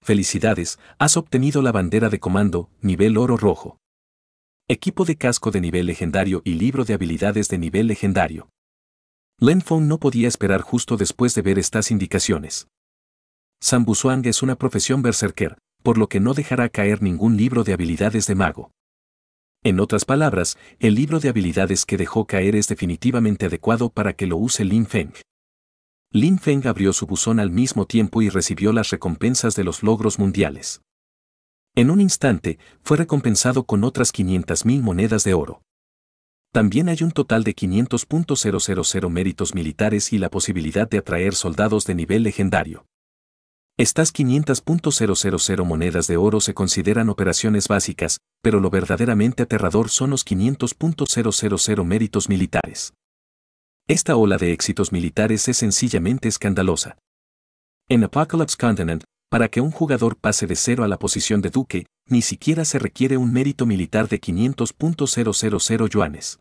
Felicidades, has obtenido la bandera de comando, nivel oro rojo. Equipo de casco de nivel legendario y libro de habilidades de nivel legendario. Lenfong no podía esperar justo después de ver estas indicaciones. Sambusuang es una profesión berserker, por lo que no dejará caer ningún libro de habilidades de mago. En otras palabras, el libro de habilidades que dejó caer es definitivamente adecuado para que lo use Lin Feng. Lin Feng abrió su buzón al mismo tiempo y recibió las recompensas de los logros mundiales. En un instante, fue recompensado con otras 500.000 monedas de oro. También hay un total de 500.000 méritos militares y la posibilidad de atraer soldados de nivel legendario. Estas 500.000 monedas de oro se consideran operaciones básicas, pero lo verdaderamente aterrador son los 500.000 méritos militares. Esta ola de éxitos militares es sencillamente escandalosa. En Apocalypse Continent, para que un jugador pase de cero a la posición de duque, ni siquiera se requiere un mérito militar de 500.000 yuanes.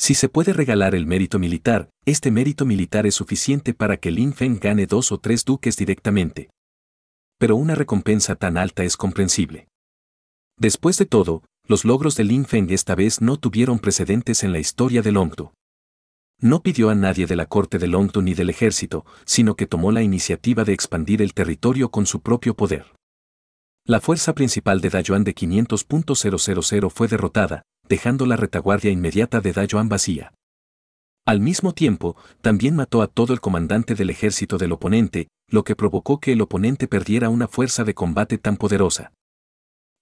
Si se puede regalar el mérito militar, este mérito militar es suficiente para que Lin Feng gane dos o tres duques directamente. Pero una recompensa tan alta es comprensible. Después de todo, los logros de Lin Feng esta vez no tuvieron precedentes en la historia de Longdu. No pidió a nadie de la corte de Longdu ni del ejército, sino que tomó la iniciativa de expandir el territorio con su propio poder. La fuerza principal de Dayuan de 500.000 fue derrotada, dejando la retaguardia inmediata de Dayuan vacía. Al mismo tiempo, también mató a todo el comandante del ejército del oponente, lo que provocó que el oponente perdiera una fuerza de combate tan poderosa.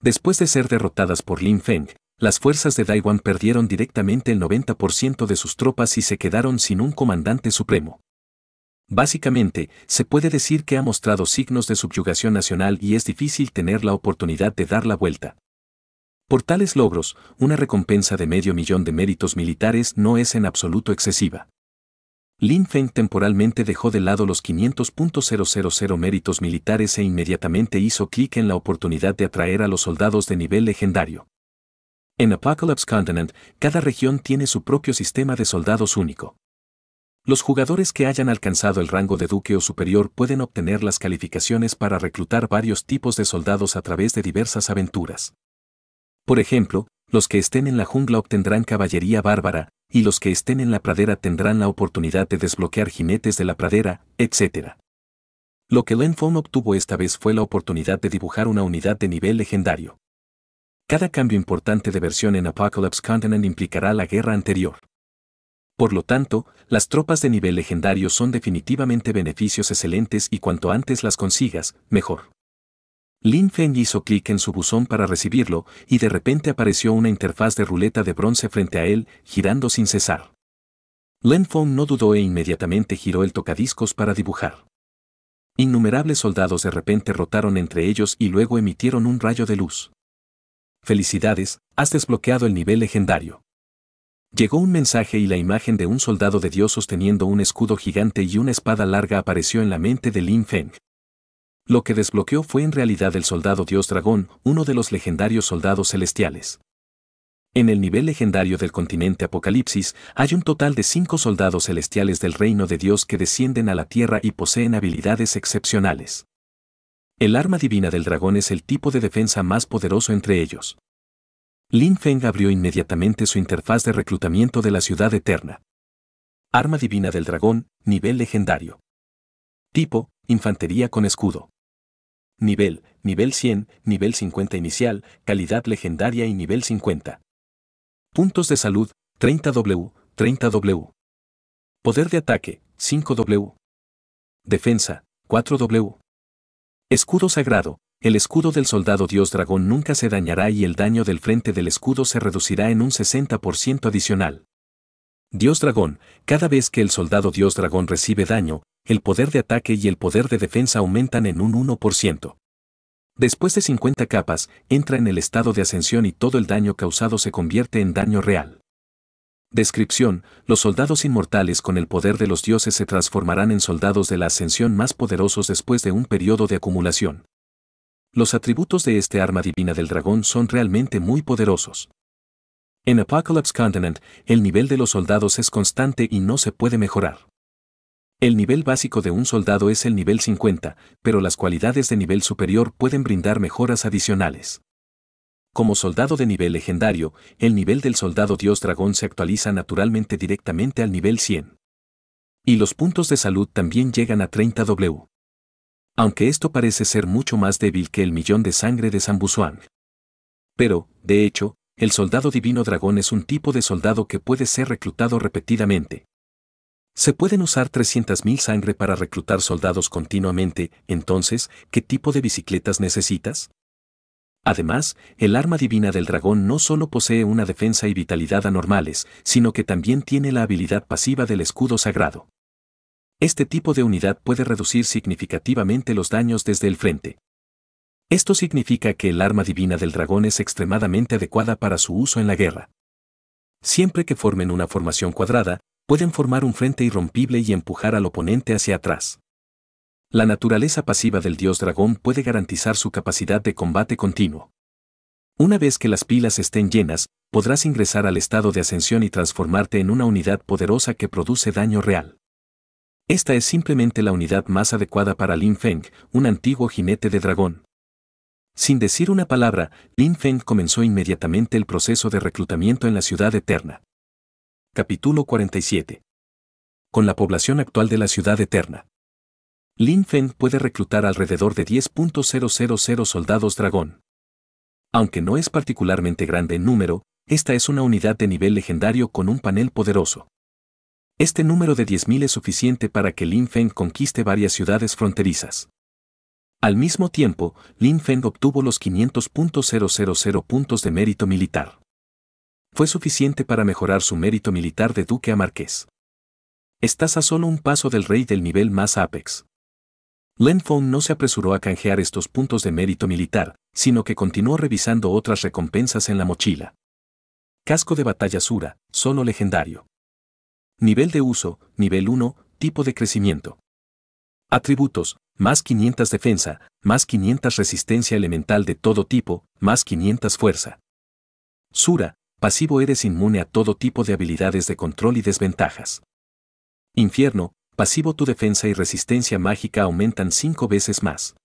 Después de ser derrotadas por Lin Feng, las fuerzas de Daiwan perdieron directamente el 90% de sus tropas y se quedaron sin un comandante supremo. Básicamente, se puede decir que ha mostrado signos de subyugación nacional y es difícil tener la oportunidad de dar la vuelta. Por tales logros, una recompensa de medio millón de méritos militares no es en absoluto excesiva. Lin Feng temporalmente dejó de lado los 500.000 méritos militares e inmediatamente hizo clic en la oportunidad de atraer a los soldados de nivel legendario. En Apocalypse Continent, cada región tiene su propio sistema de soldados único. Los jugadores que hayan alcanzado el rango de duque o superior pueden obtener las calificaciones para reclutar varios tipos de soldados a través de diversas aventuras. Por ejemplo, los que estén en la jungla obtendrán caballería bárbara, y los que estén en la pradera tendrán la oportunidad de desbloquear jinetes de la pradera, etc. Lo que Len obtuvo esta vez fue la oportunidad de dibujar una unidad de nivel legendario. Cada cambio importante de versión en Apocalypse Continent implicará la guerra anterior. Por lo tanto, las tropas de nivel legendario son definitivamente beneficios excelentes y cuanto antes las consigas, mejor. Lin Feng hizo clic en su buzón para recibirlo, y de repente apareció una interfaz de ruleta de bronce frente a él, girando sin cesar. Len Feng no dudó e inmediatamente giró el tocadiscos para dibujar. Innumerables soldados de repente rotaron entre ellos y luego emitieron un rayo de luz. Felicidades, has desbloqueado el nivel legendario. Llegó un mensaje y la imagen de un soldado de Dios sosteniendo un escudo gigante y una espada larga apareció en la mente de Lin Feng. Lo que desbloqueó fue en realidad el soldado Dios Dragón, uno de los legendarios soldados celestiales. En el nivel legendario del continente Apocalipsis, hay un total de cinco soldados celestiales del reino de Dios que descienden a la tierra y poseen habilidades excepcionales. El arma divina del dragón es el tipo de defensa más poderoso entre ellos. Lin Feng abrió inmediatamente su interfaz de reclutamiento de la ciudad eterna. Arma divina del dragón, nivel legendario. Tipo, infantería con escudo nivel, nivel 100, nivel 50 inicial, calidad legendaria y nivel 50. Puntos de salud, 30W, 30W. Poder de ataque, 5W. Defensa, 4W. Escudo sagrado, el escudo del soldado dios dragón nunca se dañará y el daño del frente del escudo se reducirá en un 60% adicional. Dios dragón, cada vez que el soldado dios dragón recibe daño, el poder de ataque y el poder de defensa aumentan en un 1%. Después de 50 capas, entra en el estado de ascensión y todo el daño causado se convierte en daño real. Descripción, los soldados inmortales con el poder de los dioses se transformarán en soldados de la ascensión más poderosos después de un periodo de acumulación. Los atributos de este arma divina del dragón son realmente muy poderosos. En Apocalypse Continent, el nivel de los soldados es constante y no se puede mejorar. El nivel básico de un soldado es el nivel 50, pero las cualidades de nivel superior pueden brindar mejoras adicionales. Como soldado de nivel legendario, el nivel del soldado dios dragón se actualiza naturalmente directamente al nivel 100. Y los puntos de salud también llegan a 30W. Aunque esto parece ser mucho más débil que el millón de sangre de San Pero, de hecho, el soldado divino dragón es un tipo de soldado que puede ser reclutado repetidamente, se pueden usar 300.000 sangre para reclutar soldados continuamente, entonces, ¿qué tipo de bicicletas necesitas? Además, el arma divina del dragón no solo posee una defensa y vitalidad anormales, sino que también tiene la habilidad pasiva del escudo sagrado. Este tipo de unidad puede reducir significativamente los daños desde el frente. Esto significa que el arma divina del dragón es extremadamente adecuada para su uso en la guerra. Siempre que formen una formación cuadrada, pueden formar un frente irrompible y empujar al oponente hacia atrás. La naturaleza pasiva del dios dragón puede garantizar su capacidad de combate continuo. Una vez que las pilas estén llenas, podrás ingresar al estado de ascensión y transformarte en una unidad poderosa que produce daño real. Esta es simplemente la unidad más adecuada para Lin Feng, un antiguo jinete de dragón. Sin decir una palabra, Lin Feng comenzó inmediatamente el proceso de reclutamiento en la ciudad eterna capítulo 47. Con la población actual de la ciudad eterna. Lin Feng puede reclutar alrededor de 10.000 soldados dragón. Aunque no es particularmente grande en número, esta es una unidad de nivel legendario con un panel poderoso. Este número de 10.000 es suficiente para que Lin Feng conquiste varias ciudades fronterizas. Al mismo tiempo, Lin Feng obtuvo los 500.000 puntos de mérito militar fue suficiente para mejorar su mérito militar de duque a marqués. Estás a solo un paso del rey del nivel más apex. Lenfong no se apresuró a canjear estos puntos de mérito militar, sino que continuó revisando otras recompensas en la mochila. Casco de batalla Sura, solo legendario. Nivel de uso, nivel 1, tipo de crecimiento. Atributos, más 500 defensa, más 500 resistencia elemental de todo tipo, más 500 fuerza. Sura, pasivo eres inmune a todo tipo de habilidades de control y desventajas. Infierno, pasivo tu defensa y resistencia mágica aumentan 5 veces más.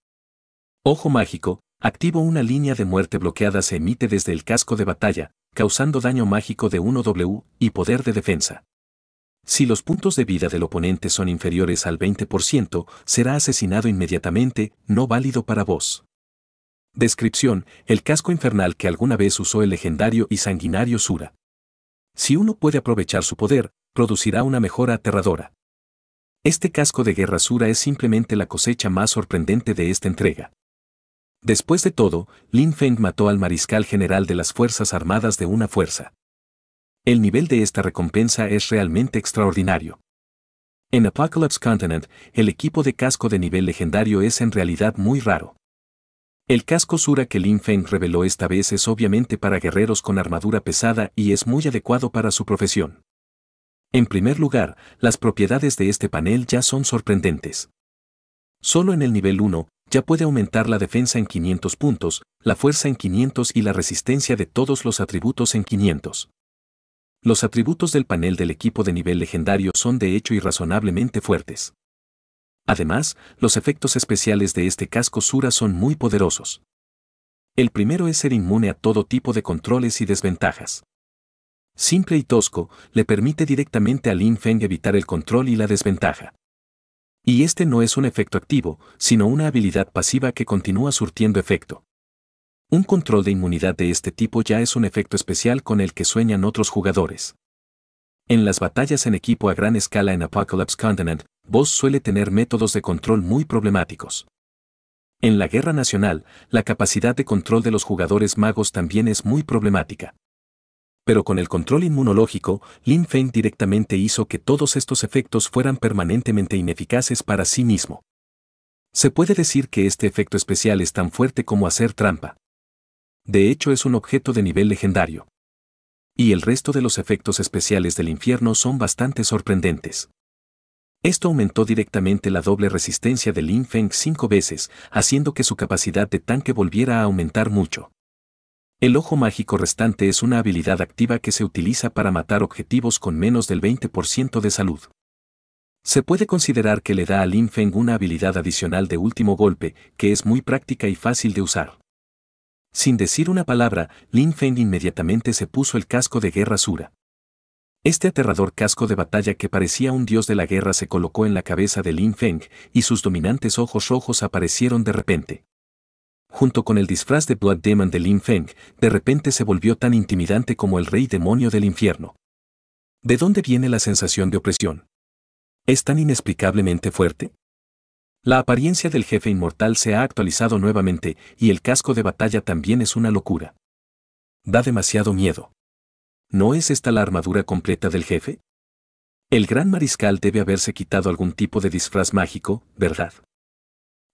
Ojo mágico, activo una línea de muerte bloqueada se emite desde el casco de batalla, causando daño mágico de 1W y poder de defensa. Si los puntos de vida del oponente son inferiores al 20%, será asesinado inmediatamente, no válido para vos. Descripción, el casco infernal que alguna vez usó el legendario y sanguinario Sura. Si uno puede aprovechar su poder, producirá una mejora aterradora. Este casco de guerra Sura es simplemente la cosecha más sorprendente de esta entrega. Después de todo, Lin Feng mató al mariscal general de las Fuerzas Armadas de una fuerza. El nivel de esta recompensa es realmente extraordinario. En Apocalypse Continent, el equipo de casco de nivel legendario es en realidad muy raro. El casco Sura que Lin Feng reveló esta vez es obviamente para guerreros con armadura pesada y es muy adecuado para su profesión. En primer lugar, las propiedades de este panel ya son sorprendentes. Solo en el nivel 1, ya puede aumentar la defensa en 500 puntos, la fuerza en 500 y la resistencia de todos los atributos en 500. Los atributos del panel del equipo de nivel legendario son de hecho irrazonablemente fuertes. Además, los efectos especiales de este casco Sura son muy poderosos. El primero es ser inmune a todo tipo de controles y desventajas. Simple y tosco, le permite directamente a Lin Feng evitar el control y la desventaja. Y este no es un efecto activo, sino una habilidad pasiva que continúa surtiendo efecto. Un control de inmunidad de este tipo ya es un efecto especial con el que sueñan otros jugadores. En las batallas en equipo a gran escala en Apocalypse Continent, Voss suele tener métodos de control muy problemáticos. En la guerra nacional, la capacidad de control de los jugadores magos también es muy problemática. Pero con el control inmunológico, Lin Feng directamente hizo que todos estos efectos fueran permanentemente ineficaces para sí mismo. Se puede decir que este efecto especial es tan fuerte como hacer trampa. De hecho es un objeto de nivel legendario. Y el resto de los efectos especiales del infierno son bastante sorprendentes. Esto aumentó directamente la doble resistencia de Lin Feng cinco veces, haciendo que su capacidad de tanque volviera a aumentar mucho. El ojo mágico restante es una habilidad activa que se utiliza para matar objetivos con menos del 20% de salud. Se puede considerar que le da a Lin Feng una habilidad adicional de último golpe, que es muy práctica y fácil de usar. Sin decir una palabra, Lin Feng inmediatamente se puso el casco de guerra Sura. Este aterrador casco de batalla que parecía un dios de la guerra se colocó en la cabeza de Lin Feng y sus dominantes ojos rojos aparecieron de repente. Junto con el disfraz de Blood Demon de Lin Feng, de repente se volvió tan intimidante como el rey demonio del infierno. ¿De dónde viene la sensación de opresión? ¿Es tan inexplicablemente fuerte? La apariencia del jefe inmortal se ha actualizado nuevamente y el casco de batalla también es una locura. Da demasiado miedo. ¿no es esta la armadura completa del jefe? El gran mariscal debe haberse quitado algún tipo de disfraz mágico, ¿verdad?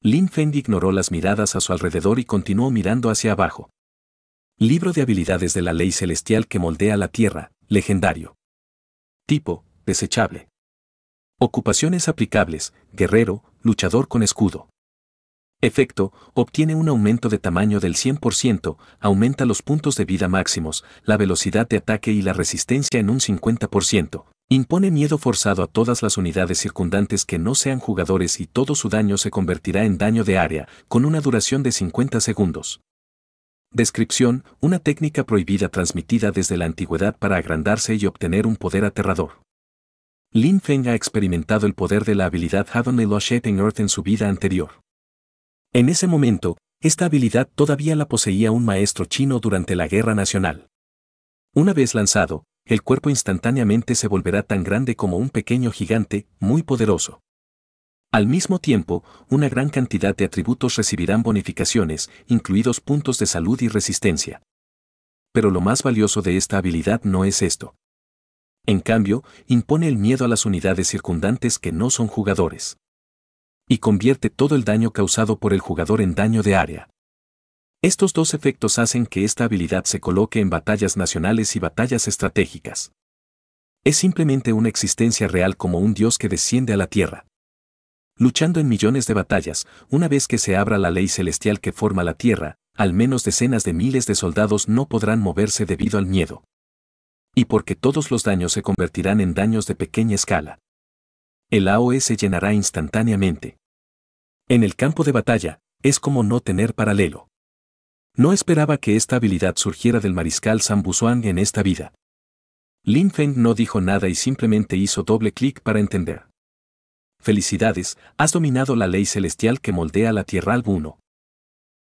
Lin Feng ignoró las miradas a su alrededor y continuó mirando hacia abajo. Libro de habilidades de la ley celestial que moldea la tierra, legendario. Tipo, desechable. Ocupaciones aplicables, guerrero, luchador con escudo. Efecto, obtiene un aumento de tamaño del 100%, aumenta los puntos de vida máximos, la velocidad de ataque y la resistencia en un 50%. Impone miedo forzado a todas las unidades circundantes que no sean jugadores y todo su daño se convertirá en daño de área, con una duración de 50 segundos. Descripción, una técnica prohibida transmitida desde la antigüedad para agrandarse y obtener un poder aterrador. Lin Feng ha experimentado el poder de la habilidad Heavenly Lushet en Earth en su vida anterior. En ese momento, esta habilidad todavía la poseía un maestro chino durante la Guerra Nacional. Una vez lanzado, el cuerpo instantáneamente se volverá tan grande como un pequeño gigante, muy poderoso. Al mismo tiempo, una gran cantidad de atributos recibirán bonificaciones, incluidos puntos de salud y resistencia. Pero lo más valioso de esta habilidad no es esto. En cambio, impone el miedo a las unidades circundantes que no son jugadores y convierte todo el daño causado por el jugador en daño de área. Estos dos efectos hacen que esta habilidad se coloque en batallas nacionales y batallas estratégicas. Es simplemente una existencia real como un dios que desciende a la tierra. Luchando en millones de batallas, una vez que se abra la ley celestial que forma la tierra, al menos decenas de miles de soldados no podrán moverse debido al miedo. Y porque todos los daños se convertirán en daños de pequeña escala. El AOE se llenará instantáneamente. En el campo de batalla, es como no tener paralelo. No esperaba que esta habilidad surgiera del mariscal Sambuzuan en esta vida. Lin Feng no dijo nada y simplemente hizo doble clic para entender. Felicidades, has dominado la ley celestial que moldea la Tierra albuno.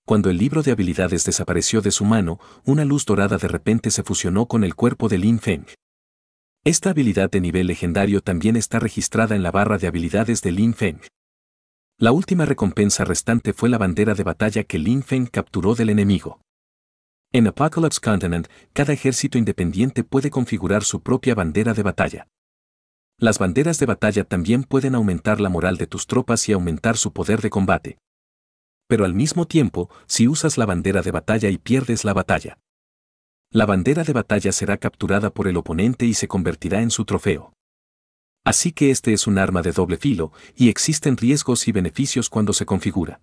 Cuando el libro de habilidades desapareció de su mano, una luz dorada de repente se fusionó con el cuerpo de Lin Feng. Esta habilidad de nivel legendario también está registrada en la barra de habilidades de Lin Feng. La última recompensa restante fue la bandera de batalla que Lin Feng capturó del enemigo. En Apocalypse Continent, cada ejército independiente puede configurar su propia bandera de batalla. Las banderas de batalla también pueden aumentar la moral de tus tropas y aumentar su poder de combate. Pero al mismo tiempo, si usas la bandera de batalla y pierdes la batalla. La bandera de batalla será capturada por el oponente y se convertirá en su trofeo. Así que este es un arma de doble filo y existen riesgos y beneficios cuando se configura.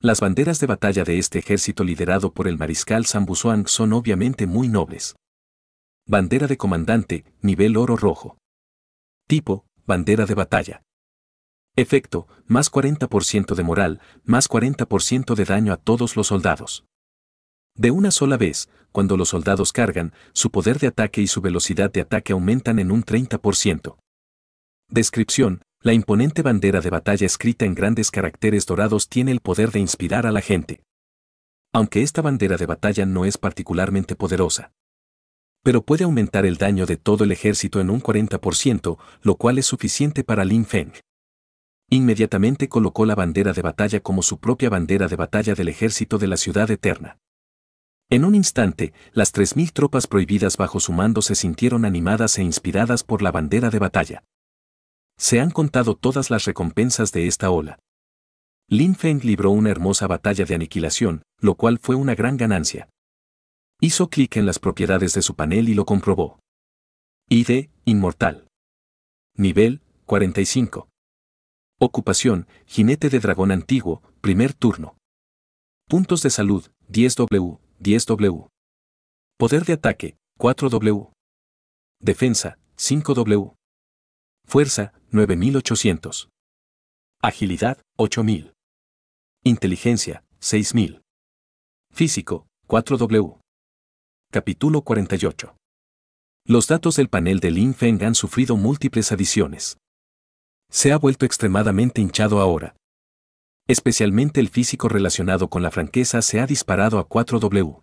Las banderas de batalla de este ejército liderado por el mariscal Sambusuang son obviamente muy nobles. Bandera de comandante, nivel oro rojo. Tipo, bandera de batalla. Efecto, más 40% de moral, más 40% de daño a todos los soldados. De una sola vez, cuando los soldados cargan, su poder de ataque y su velocidad de ataque aumentan en un 30%. Descripción. La imponente bandera de batalla escrita en grandes caracteres dorados tiene el poder de inspirar a la gente. Aunque esta bandera de batalla no es particularmente poderosa. Pero puede aumentar el daño de todo el ejército en un 40%, lo cual es suficiente para Lin Feng. Inmediatamente colocó la bandera de batalla como su propia bandera de batalla del ejército de la ciudad eterna. En un instante, las 3.000 tropas prohibidas bajo su mando se sintieron animadas e inspiradas por la bandera de batalla. Se han contado todas las recompensas de esta ola. Lin Feng libró una hermosa batalla de aniquilación, lo cual fue una gran ganancia. Hizo clic en las propiedades de su panel y lo comprobó. ID, Inmortal. Nivel, 45. Ocupación, Jinete de Dragón Antiguo, primer turno. Puntos de salud, 10W, 10W. Poder de ataque, 4W. Defensa, 5W. Fuerza, 9800. Agilidad, 8000. Inteligencia, 6000. Físico, 4W. Capítulo 48. Los datos del panel de Lin Feng han sufrido múltiples adiciones. Se ha vuelto extremadamente hinchado ahora. Especialmente el físico relacionado con la franqueza se ha disparado a 4W.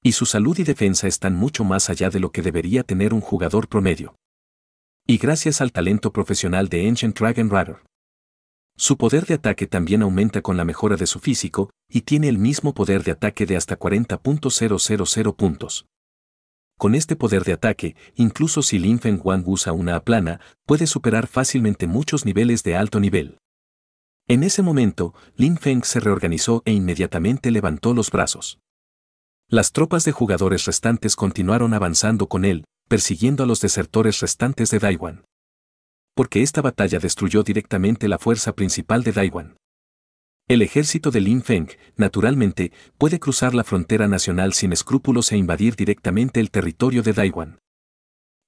Y su salud y defensa están mucho más allá de lo que debería tener un jugador promedio y gracias al talento profesional de Ancient Dragon Rider. Su poder de ataque también aumenta con la mejora de su físico, y tiene el mismo poder de ataque de hasta 40.000 puntos. Con este poder de ataque, incluso si Lin Feng Wang usa una plana, puede superar fácilmente muchos niveles de alto nivel. En ese momento, Lin Feng se reorganizó e inmediatamente levantó los brazos. Las tropas de jugadores restantes continuaron avanzando con él, persiguiendo a los desertores restantes de Daiwan. Porque esta batalla destruyó directamente la fuerza principal de Daiwan. El ejército de Lin Feng, naturalmente, puede cruzar la frontera nacional sin escrúpulos e invadir directamente el territorio de Daiwan.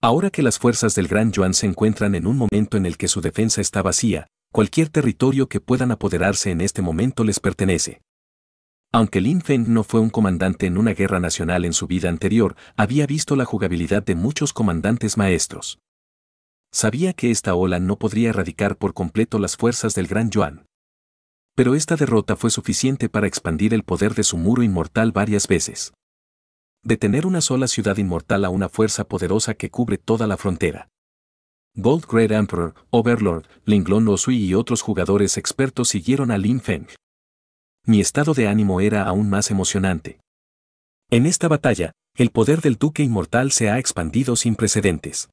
Ahora que las fuerzas del Gran Yuan se encuentran en un momento en el que su defensa está vacía, cualquier territorio que puedan apoderarse en este momento les pertenece. Aunque Lin Feng no fue un comandante en una guerra nacional en su vida anterior, había visto la jugabilidad de muchos comandantes maestros. Sabía que esta ola no podría erradicar por completo las fuerzas del Gran Yuan. Pero esta derrota fue suficiente para expandir el poder de su muro inmortal varias veces. Detener una sola ciudad inmortal a una fuerza poderosa que cubre toda la frontera. Gold Great Emperor, Overlord, Linglong Sui y otros jugadores expertos siguieron a Lin Feng mi estado de ánimo era aún más emocionante. En esta batalla, el poder del duque inmortal se ha expandido sin precedentes.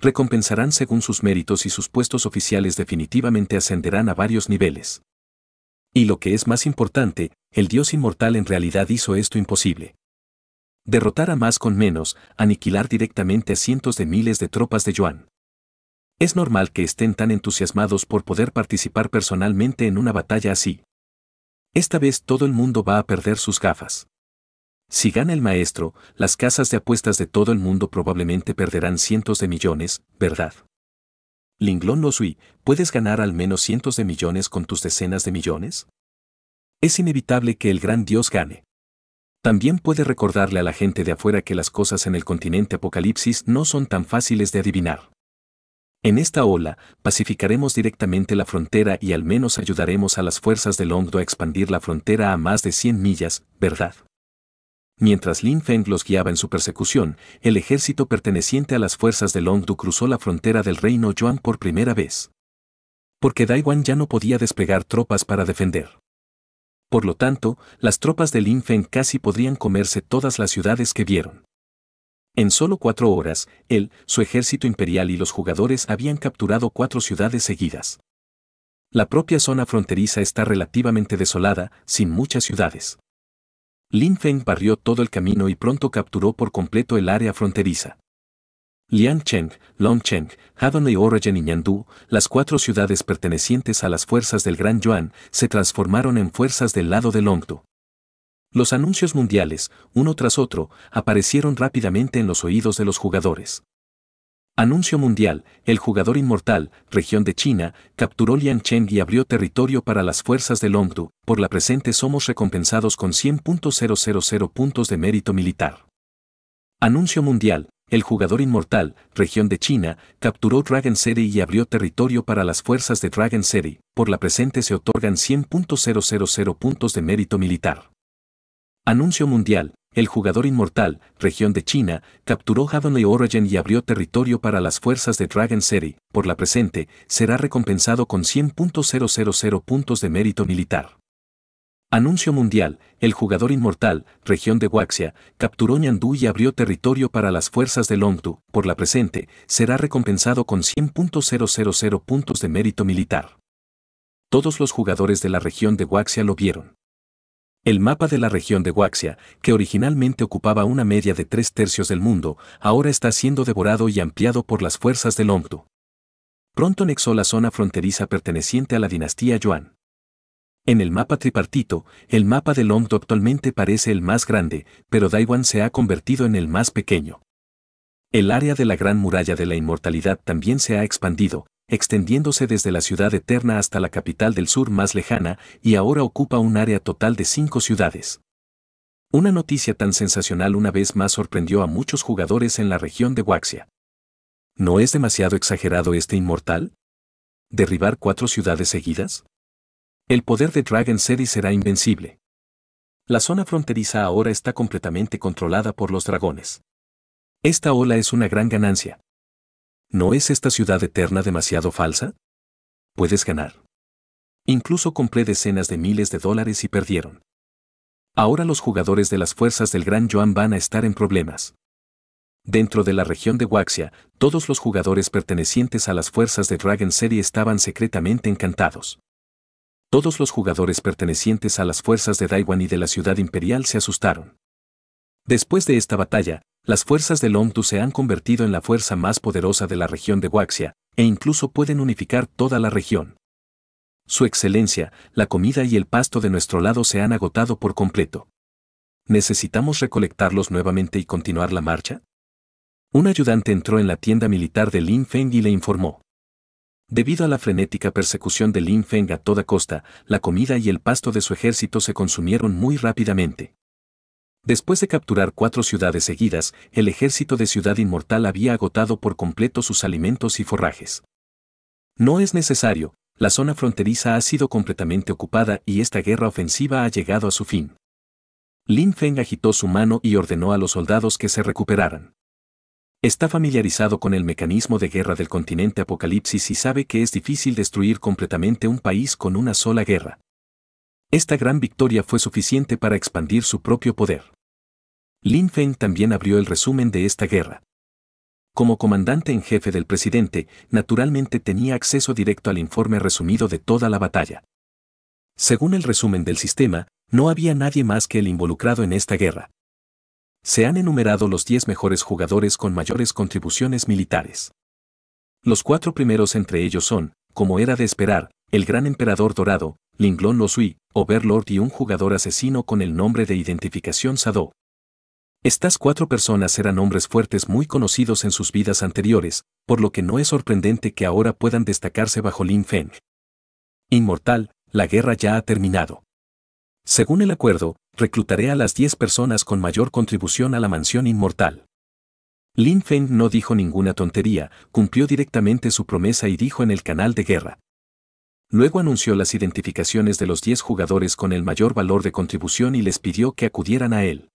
Recompensarán según sus méritos y sus puestos oficiales definitivamente ascenderán a varios niveles. Y lo que es más importante, el dios inmortal en realidad hizo esto imposible. Derrotar a más con menos, aniquilar directamente a cientos de miles de tropas de Yuan. Es normal que estén tan entusiasmados por poder participar personalmente en una batalla así. Esta vez todo el mundo va a perder sus gafas. Si gana el maestro, las casas de apuestas de todo el mundo probablemente perderán cientos de millones, ¿verdad? Linglón Losui, ¿puedes ganar al menos cientos de millones con tus decenas de millones? Es inevitable que el gran Dios gane. También puede recordarle a la gente de afuera que las cosas en el continente apocalipsis no son tan fáciles de adivinar. En esta ola, pacificaremos directamente la frontera y al menos ayudaremos a las fuerzas de Longdu a expandir la frontera a más de 100 millas, ¿verdad? Mientras Lin Feng los guiaba en su persecución, el ejército perteneciente a las fuerzas de Longdu cruzó la frontera del reino Yuan por primera vez. Porque Daiwan ya no podía desplegar tropas para defender. Por lo tanto, las tropas de Lin Feng casi podrían comerse todas las ciudades que vieron. En solo cuatro horas, él, su ejército imperial y los jugadores habían capturado cuatro ciudades seguidas. La propia zona fronteriza está relativamente desolada, sin muchas ciudades. Lin Feng barrió todo el camino y pronto capturó por completo el área fronteriza. Liangcheng, Longcheng, Cheng, y y Nyandú, las cuatro ciudades pertenecientes a las fuerzas del Gran Yuan, se transformaron en fuerzas del lado de Longdu. Los anuncios mundiales, uno tras otro, aparecieron rápidamente en los oídos de los jugadores. Anuncio mundial, el jugador inmortal, región de China, capturó Liancheng y abrió territorio para las fuerzas de Longdu. Por la presente somos recompensados con 100.000 puntos de mérito militar. Anuncio mundial, el jugador inmortal, región de China, capturó Dragon City y abrió territorio para las fuerzas de Dragon City. Por la presente se otorgan 100.000 puntos de mérito militar. Anuncio mundial. El jugador inmortal, región de China, capturó Heavenly Origin y abrió territorio para las fuerzas de Dragon City. Por la presente, será recompensado con 100.000 puntos de mérito militar. Anuncio mundial. El jugador inmortal, región de Waxia, capturó Ñandú y abrió territorio para las fuerzas de Longtu. Por la presente, será recompensado con 100.000 puntos de mérito militar. Todos los jugadores de la región de Waxia lo vieron. El mapa de la región de Waxia, que originalmente ocupaba una media de tres tercios del mundo, ahora está siendo devorado y ampliado por las fuerzas del Omdu. Pronto anexó la zona fronteriza perteneciente a la dinastía Yuan. En el mapa tripartito, el mapa del Omdu actualmente parece el más grande, pero Daiwan se ha convertido en el más pequeño. El área de la Gran Muralla de la Inmortalidad también se ha expandido, extendiéndose desde la ciudad eterna hasta la capital del sur más lejana y ahora ocupa un área total de cinco ciudades. Una noticia tan sensacional una vez más sorprendió a muchos jugadores en la región de Waxia. ¿No es demasiado exagerado este inmortal? ¿Derribar cuatro ciudades seguidas? El poder de Dragon City será invencible. La zona fronteriza ahora está completamente controlada por los dragones. Esta ola es una gran ganancia, ¿no es esta ciudad eterna demasiado falsa? Puedes ganar. Incluso compré decenas de miles de dólares y perdieron. Ahora los jugadores de las fuerzas del Gran Yuan van a estar en problemas. Dentro de la región de Waxia, todos los jugadores pertenecientes a las fuerzas de Dragon City estaban secretamente encantados. Todos los jugadores pertenecientes a las fuerzas de Daiwan y de la ciudad imperial se asustaron. Después de esta batalla, las fuerzas del Lomtu se han convertido en la fuerza más poderosa de la región de Waxia, e incluso pueden unificar toda la región. Su excelencia, la comida y el pasto de nuestro lado se han agotado por completo. ¿Necesitamos recolectarlos nuevamente y continuar la marcha? Un ayudante entró en la tienda militar de Lin Feng y le informó. Debido a la frenética persecución de Lin Feng a toda costa, la comida y el pasto de su ejército se consumieron muy rápidamente. Después de capturar cuatro ciudades seguidas, el ejército de Ciudad Inmortal había agotado por completo sus alimentos y forrajes. No es necesario, la zona fronteriza ha sido completamente ocupada y esta guerra ofensiva ha llegado a su fin. Lin Feng agitó su mano y ordenó a los soldados que se recuperaran. Está familiarizado con el mecanismo de guerra del continente Apocalipsis y sabe que es difícil destruir completamente un país con una sola guerra. Esta gran victoria fue suficiente para expandir su propio poder. Lin Feng también abrió el resumen de esta guerra. Como comandante en jefe del presidente, naturalmente tenía acceso directo al informe resumido de toda la batalla. Según el resumen del sistema, no había nadie más que el involucrado en esta guerra. Se han enumerado los 10 mejores jugadores con mayores contribuciones militares. Los cuatro primeros entre ellos son, como era de esperar, el gran emperador dorado, Linglon Losui, Overlord y un jugador asesino con el nombre de identificación Sado, estas cuatro personas eran hombres fuertes muy conocidos en sus vidas anteriores, por lo que no es sorprendente que ahora puedan destacarse bajo Lin Feng. Inmortal, la guerra ya ha terminado. Según el acuerdo, reclutaré a las diez personas con mayor contribución a la mansión inmortal. Lin Feng no dijo ninguna tontería, cumplió directamente su promesa y dijo en el canal de guerra. Luego anunció las identificaciones de los diez jugadores con el mayor valor de contribución y les pidió que acudieran a él.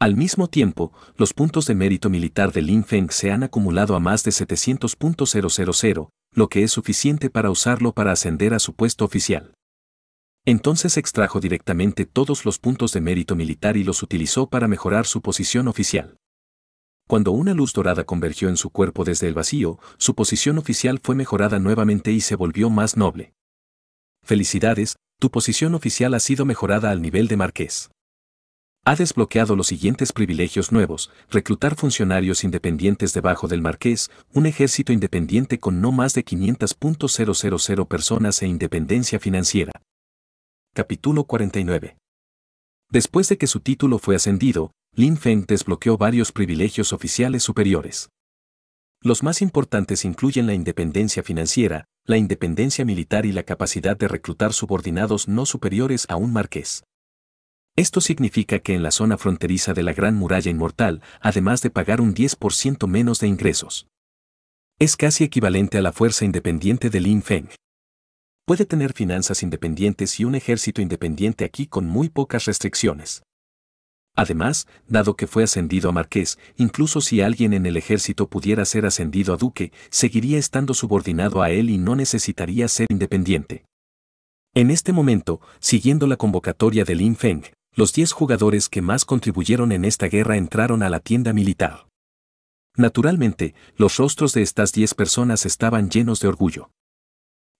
Al mismo tiempo, los puntos de mérito militar de Lin Feng se han acumulado a más de 700.000, lo que es suficiente para usarlo para ascender a su puesto oficial. Entonces extrajo directamente todos los puntos de mérito militar y los utilizó para mejorar su posición oficial. Cuando una luz dorada convergió en su cuerpo desde el vacío, su posición oficial fue mejorada nuevamente y se volvió más noble. Felicidades, tu posición oficial ha sido mejorada al nivel de marqués ha desbloqueado los siguientes privilegios nuevos, reclutar funcionarios independientes debajo del marqués, un ejército independiente con no más de 500.000 personas e independencia financiera. Capítulo 49. Después de que su título fue ascendido, Lin Feng desbloqueó varios privilegios oficiales superiores. Los más importantes incluyen la independencia financiera, la independencia militar y la capacidad de reclutar subordinados no superiores a un marqués. Esto significa que en la zona fronteriza de la Gran Muralla Inmortal, además de pagar un 10% menos de ingresos, es casi equivalente a la fuerza independiente de Lin Feng. Puede tener finanzas independientes y un ejército independiente aquí con muy pocas restricciones. Además, dado que fue ascendido a marqués, incluso si alguien en el ejército pudiera ser ascendido a duque, seguiría estando subordinado a él y no necesitaría ser independiente. En este momento, siguiendo la convocatoria de Lin Feng, los 10 jugadores que más contribuyeron en esta guerra entraron a la tienda militar. Naturalmente, los rostros de estas 10 personas estaban llenos de orgullo.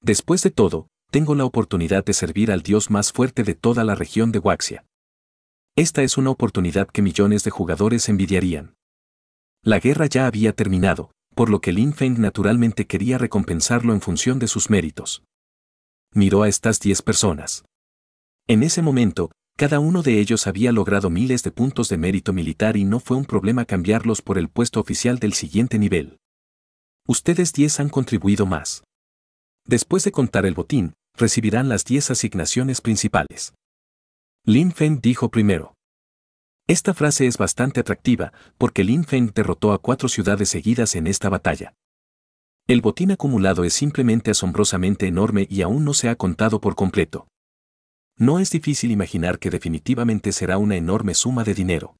Después de todo, tengo la oportunidad de servir al dios más fuerte de toda la región de Waxia. Esta es una oportunidad que millones de jugadores envidiarían. La guerra ya había terminado, por lo que Lin Feng naturalmente quería recompensarlo en función de sus méritos. Miró a estas 10 personas. En ese momento, cada uno de ellos había logrado miles de puntos de mérito militar y no fue un problema cambiarlos por el puesto oficial del siguiente nivel. Ustedes 10 han contribuido más. Después de contar el botín, recibirán las 10 asignaciones principales. Lin Feng dijo primero. Esta frase es bastante atractiva porque Lin Feng derrotó a cuatro ciudades seguidas en esta batalla. El botín acumulado es simplemente asombrosamente enorme y aún no se ha contado por completo no es difícil imaginar que definitivamente será una enorme suma de dinero.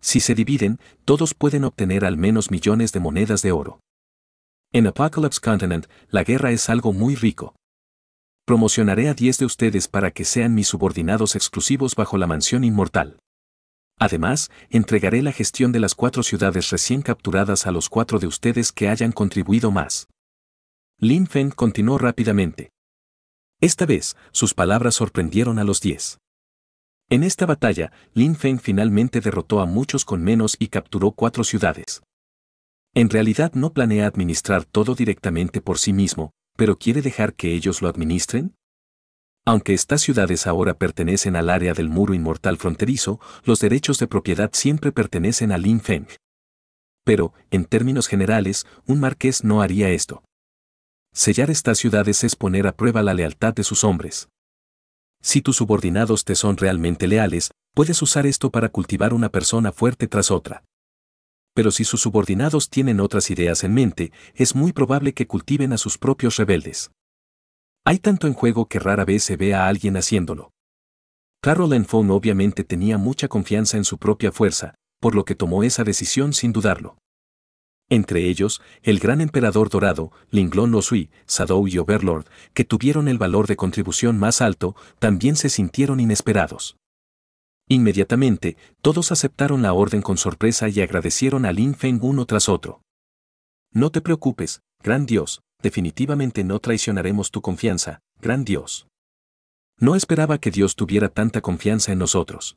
Si se dividen, todos pueden obtener al menos millones de monedas de oro. En Apocalypse Continent, la guerra es algo muy rico. Promocionaré a 10 de ustedes para que sean mis subordinados exclusivos bajo la mansión inmortal. Además, entregaré la gestión de las cuatro ciudades recién capturadas a los cuatro de ustedes que hayan contribuido más. Lin Feng continuó rápidamente. Esta vez, sus palabras sorprendieron a los diez. En esta batalla, Lin Feng finalmente derrotó a muchos con menos y capturó cuatro ciudades. En realidad no planea administrar todo directamente por sí mismo, pero quiere dejar que ellos lo administren. Aunque estas ciudades ahora pertenecen al área del muro inmortal fronterizo, los derechos de propiedad siempre pertenecen a Lin Feng. Pero, en términos generales, un marqués no haría esto. Sellar estas ciudades es poner a prueba la lealtad de sus hombres. Si tus subordinados te son realmente leales, puedes usar esto para cultivar una persona fuerte tras otra. Pero si sus subordinados tienen otras ideas en mente, es muy probable que cultiven a sus propios rebeldes. Hay tanto en juego que rara vez se ve a alguien haciéndolo. Carol Enfone obviamente tenía mucha confianza en su propia fuerza, por lo que tomó esa decisión sin dudarlo entre ellos el gran emperador dorado, Linglon Losui, Sadou y Overlord, que tuvieron el valor de contribución más alto, también se sintieron inesperados. Inmediatamente, todos aceptaron la orden con sorpresa y agradecieron a Lin Feng uno tras otro. No te preocupes, gran Dios, definitivamente no traicionaremos tu confianza, gran Dios. No esperaba que Dios tuviera tanta confianza en nosotros.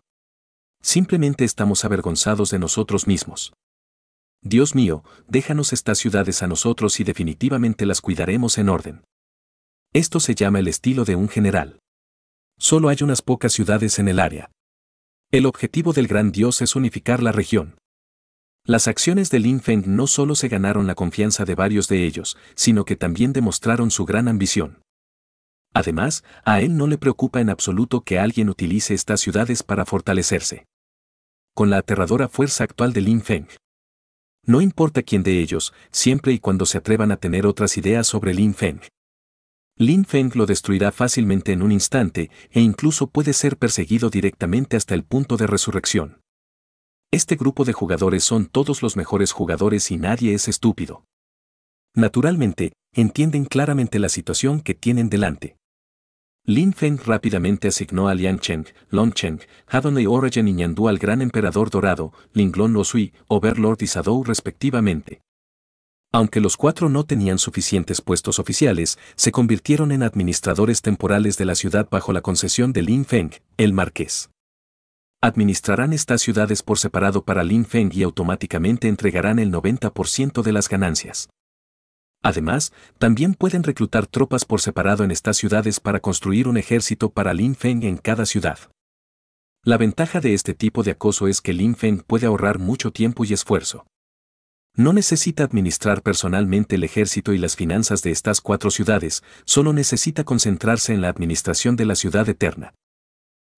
Simplemente estamos avergonzados de nosotros mismos. Dios mío, déjanos estas ciudades a nosotros y definitivamente las cuidaremos en orden. Esto se llama el estilo de un general. Solo hay unas pocas ciudades en el área. El objetivo del gran Dios es unificar la región. Las acciones de Lin Feng no solo se ganaron la confianza de varios de ellos, sino que también demostraron su gran ambición. Además, a él no le preocupa en absoluto que alguien utilice estas ciudades para fortalecerse. Con la aterradora fuerza actual de Lin Feng, no importa quién de ellos, siempre y cuando se atrevan a tener otras ideas sobre Lin Feng. Lin Feng lo destruirá fácilmente en un instante e incluso puede ser perseguido directamente hasta el punto de resurrección. Este grupo de jugadores son todos los mejores jugadores y nadie es estúpido. Naturalmente, entienden claramente la situación que tienen delante. Lin Feng rápidamente asignó a Liang Cheng, Long Cheng, Origen y Nyandú al Gran Emperador Dorado, Linglong Lo Sui, Overlord y Sadou respectivamente. Aunque los cuatro no tenían suficientes puestos oficiales, se convirtieron en administradores temporales de la ciudad bajo la concesión de Lin Feng, el marqués. Administrarán estas ciudades por separado para Lin Feng y automáticamente entregarán el 90% de las ganancias. Además, también pueden reclutar tropas por separado en estas ciudades para construir un ejército para Lin Feng en cada ciudad. La ventaja de este tipo de acoso es que Lin Feng puede ahorrar mucho tiempo y esfuerzo. No necesita administrar personalmente el ejército y las finanzas de estas cuatro ciudades, solo necesita concentrarse en la administración de la ciudad eterna.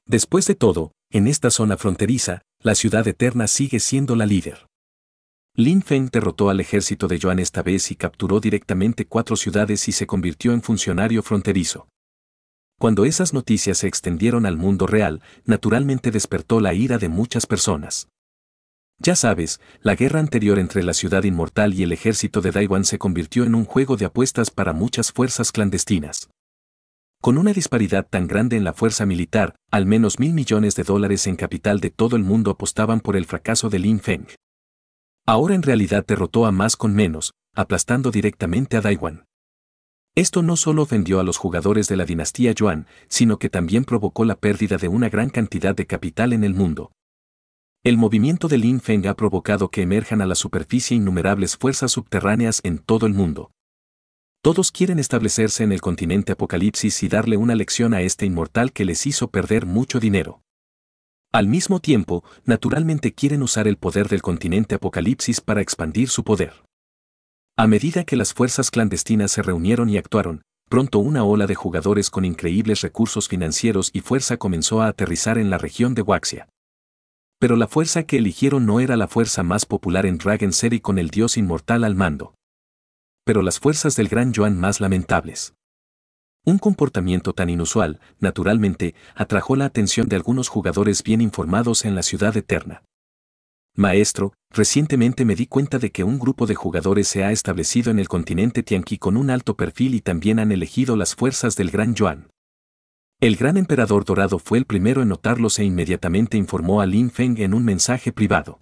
Después de todo, en esta zona fronteriza, la ciudad eterna sigue siendo la líder. Lin Feng derrotó al ejército de Yuan esta vez y capturó directamente cuatro ciudades y se convirtió en funcionario fronterizo. Cuando esas noticias se extendieron al mundo real, naturalmente despertó la ira de muchas personas. Ya sabes, la guerra anterior entre la ciudad inmortal y el ejército de Taiwán se convirtió en un juego de apuestas para muchas fuerzas clandestinas. Con una disparidad tan grande en la fuerza militar, al menos mil millones de dólares en capital de todo el mundo apostaban por el fracaso de Lin Feng. Ahora en realidad derrotó a más con menos, aplastando directamente a Daiwan. Esto no solo ofendió a los jugadores de la dinastía Yuan, sino que también provocó la pérdida de una gran cantidad de capital en el mundo. El movimiento de Lin Feng ha provocado que emerjan a la superficie innumerables fuerzas subterráneas en todo el mundo. Todos quieren establecerse en el continente Apocalipsis y darle una lección a este inmortal que les hizo perder mucho dinero. Al mismo tiempo, naturalmente quieren usar el poder del continente Apocalipsis para expandir su poder. A medida que las fuerzas clandestinas se reunieron y actuaron, pronto una ola de jugadores con increíbles recursos financieros y fuerza comenzó a aterrizar en la región de Waxia. Pero la fuerza que eligieron no era la fuerza más popular en Dragon City con el dios inmortal al mando. Pero las fuerzas del gran Joan más lamentables. Un comportamiento tan inusual, naturalmente, atrajo la atención de algunos jugadores bien informados en la ciudad eterna. Maestro, recientemente me di cuenta de que un grupo de jugadores se ha establecido en el continente Tianqi con un alto perfil y también han elegido las fuerzas del Gran Yuan. El gran emperador dorado fue el primero en notarlos e inmediatamente informó a Lin Feng en un mensaje privado.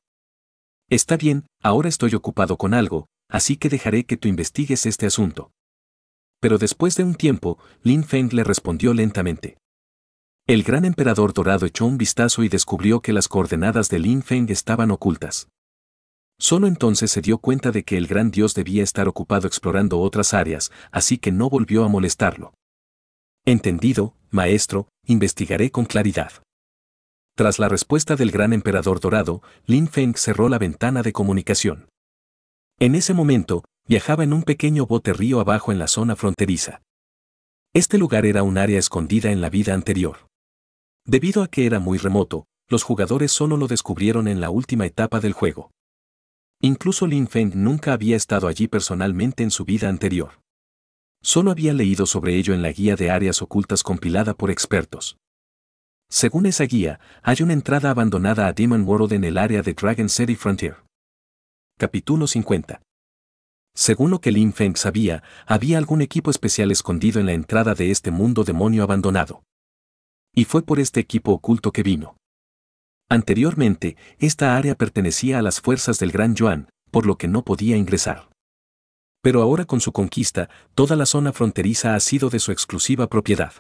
Está bien, ahora estoy ocupado con algo, así que dejaré que tú investigues este asunto pero después de un tiempo, Lin Feng le respondió lentamente. El gran emperador dorado echó un vistazo y descubrió que las coordenadas de Lin Feng estaban ocultas. Solo entonces se dio cuenta de que el gran dios debía estar ocupado explorando otras áreas, así que no volvió a molestarlo. Entendido, maestro, investigaré con claridad. Tras la respuesta del gran emperador dorado, Lin Feng cerró la ventana de comunicación. En ese momento, viajaba en un pequeño bote río abajo en la zona fronteriza. Este lugar era un área escondida en la vida anterior. Debido a que era muy remoto, los jugadores solo lo descubrieron en la última etapa del juego. Incluso Lin Feng nunca había estado allí personalmente en su vida anterior. Solo había leído sobre ello en la guía de áreas ocultas compilada por expertos. Según esa guía, hay una entrada abandonada a Demon World en el área de Dragon City Frontier. Capítulo 50. Según lo que Lin Feng sabía, había algún equipo especial escondido en la entrada de este mundo demonio abandonado. Y fue por este equipo oculto que vino. Anteriormente, esta área pertenecía a las fuerzas del Gran Yuan, por lo que no podía ingresar. Pero ahora con su conquista, toda la zona fronteriza ha sido de su exclusiva propiedad.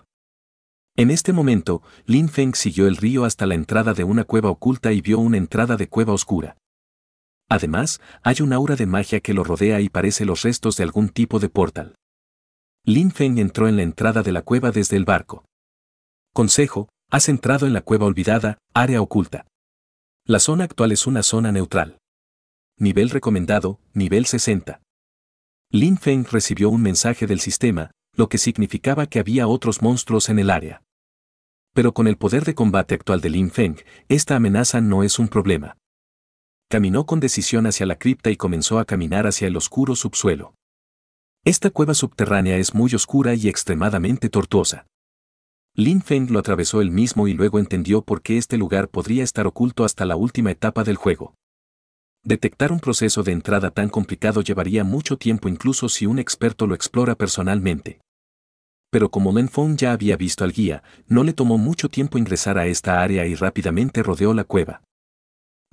En este momento, Lin Feng siguió el río hasta la entrada de una cueva oculta y vio una entrada de cueva oscura. Además, hay un aura de magia que lo rodea y parece los restos de algún tipo de portal. Lin Feng entró en la entrada de la cueva desde el barco. Consejo, has entrado en la cueva olvidada, área oculta. La zona actual es una zona neutral. Nivel recomendado, nivel 60. Lin Feng recibió un mensaje del sistema, lo que significaba que había otros monstruos en el área. Pero con el poder de combate actual de Lin Feng, esta amenaza no es un problema. Caminó con decisión hacia la cripta y comenzó a caminar hacia el oscuro subsuelo. Esta cueva subterránea es muy oscura y extremadamente tortuosa. Lin Feng lo atravesó él mismo y luego entendió por qué este lugar podría estar oculto hasta la última etapa del juego. Detectar un proceso de entrada tan complicado llevaría mucho tiempo incluso si un experto lo explora personalmente. Pero como Lin Feng ya había visto al guía, no le tomó mucho tiempo ingresar a esta área y rápidamente rodeó la cueva.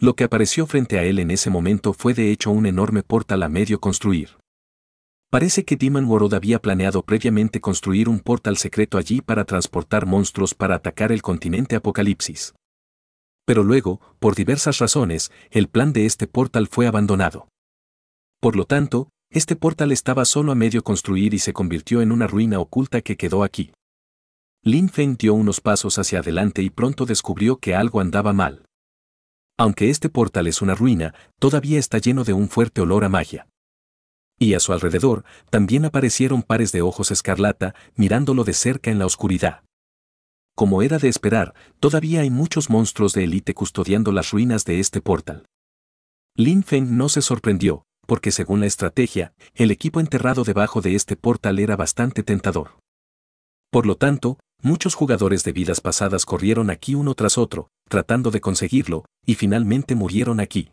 Lo que apareció frente a él en ese momento fue de hecho un enorme portal a medio construir. Parece que Demon World había planeado previamente construir un portal secreto allí para transportar monstruos para atacar el continente Apocalipsis. Pero luego, por diversas razones, el plan de este portal fue abandonado. Por lo tanto, este portal estaba solo a medio construir y se convirtió en una ruina oculta que quedó aquí. Lin Feng dio unos pasos hacia adelante y pronto descubrió que algo andaba mal aunque este portal es una ruina, todavía está lleno de un fuerte olor a magia. Y a su alrededor también aparecieron pares de ojos escarlata mirándolo de cerca en la oscuridad. Como era de esperar, todavía hay muchos monstruos de élite custodiando las ruinas de este portal. Lin Feng no se sorprendió, porque según la estrategia, el equipo enterrado debajo de este portal era bastante tentador. Por lo tanto, muchos jugadores de vidas pasadas corrieron aquí uno tras otro, tratando de conseguirlo, y finalmente murieron aquí.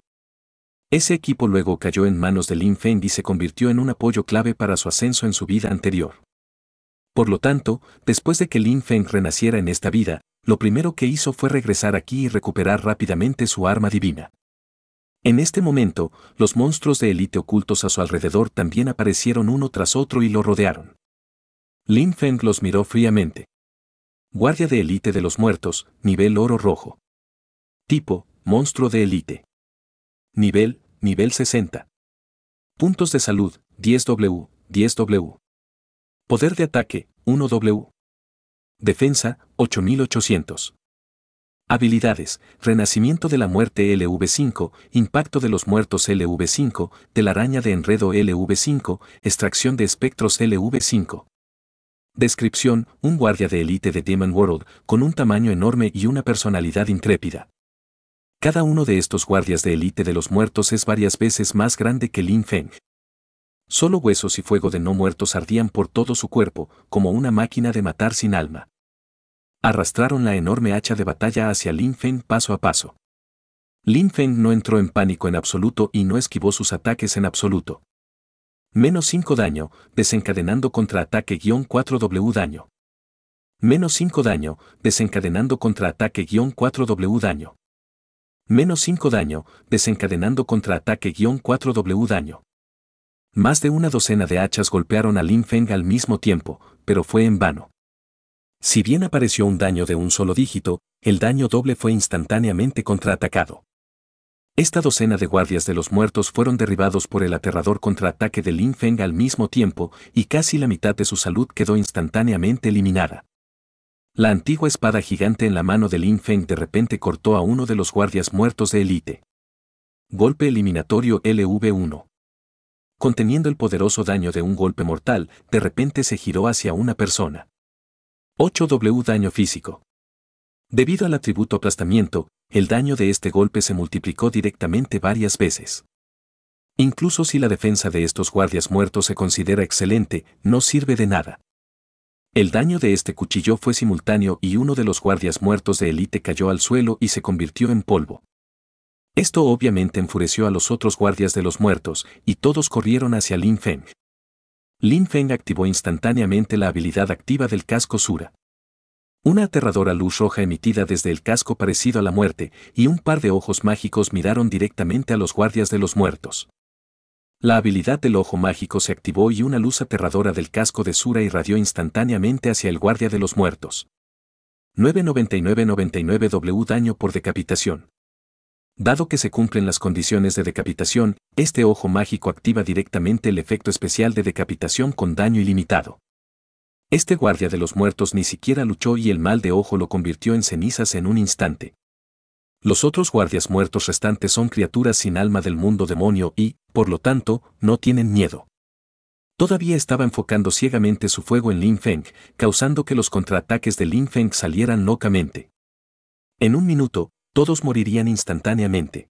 Ese equipo luego cayó en manos de Lin Feng y se convirtió en un apoyo clave para su ascenso en su vida anterior. Por lo tanto, después de que Lin Feng renaciera en esta vida, lo primero que hizo fue regresar aquí y recuperar rápidamente su arma divina. En este momento, los monstruos de élite ocultos a su alrededor también aparecieron uno tras otro y lo rodearon. Lin Feng los miró fríamente. Guardia de élite de los muertos, nivel oro rojo. Tipo, monstruo de élite. Nivel, nivel 60. Puntos de salud, 10W, 10W. Poder de ataque, 1W. Defensa, 8800. Habilidades, Renacimiento de la Muerte LV5, Impacto de los Muertos LV5, de Araña de Enredo LV5, Extracción de Espectros LV5. Descripción, un guardia de élite de Demon World, con un tamaño enorme y una personalidad intrépida. Cada uno de estos guardias de élite de los muertos es varias veces más grande que Lin Feng. Solo huesos y fuego de no muertos ardían por todo su cuerpo, como una máquina de matar sin alma. Arrastraron la enorme hacha de batalla hacia Lin Feng paso a paso. Lin Feng no entró en pánico en absoluto y no esquivó sus ataques en absoluto. Menos 5 daño, desencadenando contraataque-4W daño. Menos 5 daño, desencadenando contraataque-4W daño. Menos 5 daño, desencadenando contraataque-4W daño. Más de una docena de hachas golpearon a Lin Feng al mismo tiempo, pero fue en vano. Si bien apareció un daño de un solo dígito, el daño doble fue instantáneamente contraatacado. Esta docena de guardias de los muertos fueron derribados por el aterrador contraataque de Lin Feng al mismo tiempo y casi la mitad de su salud quedó instantáneamente eliminada. La antigua espada gigante en la mano de Lin Feng de repente cortó a uno de los guardias muertos de élite. Golpe eliminatorio LV1. Conteniendo el poderoso daño de un golpe mortal, de repente se giró hacia una persona. 8W daño físico. Debido al atributo aplastamiento, el daño de este golpe se multiplicó directamente varias veces. Incluso si la defensa de estos guardias muertos se considera excelente, no sirve de nada. El daño de este cuchillo fue simultáneo y uno de los guardias muertos de élite cayó al suelo y se convirtió en polvo. Esto obviamente enfureció a los otros guardias de los muertos, y todos corrieron hacia Lin Feng. Lin Feng activó instantáneamente la habilidad activa del casco Sura. Una aterradora luz roja emitida desde el casco parecido a la muerte, y un par de ojos mágicos miraron directamente a los guardias de los muertos. La habilidad del ojo mágico se activó y una luz aterradora del casco de Sura irradió instantáneamente hacia el guardia de los muertos. 99999W daño por decapitación. Dado que se cumplen las condiciones de decapitación, este ojo mágico activa directamente el efecto especial de decapitación con daño ilimitado. Este guardia de los muertos ni siquiera luchó y el mal de ojo lo convirtió en cenizas en un instante. Los otros guardias muertos restantes son criaturas sin alma del mundo demonio y, por lo tanto, no tienen miedo. Todavía estaba enfocando ciegamente su fuego en Lin Feng, causando que los contraataques de Lin Feng salieran locamente. En un minuto, todos morirían instantáneamente.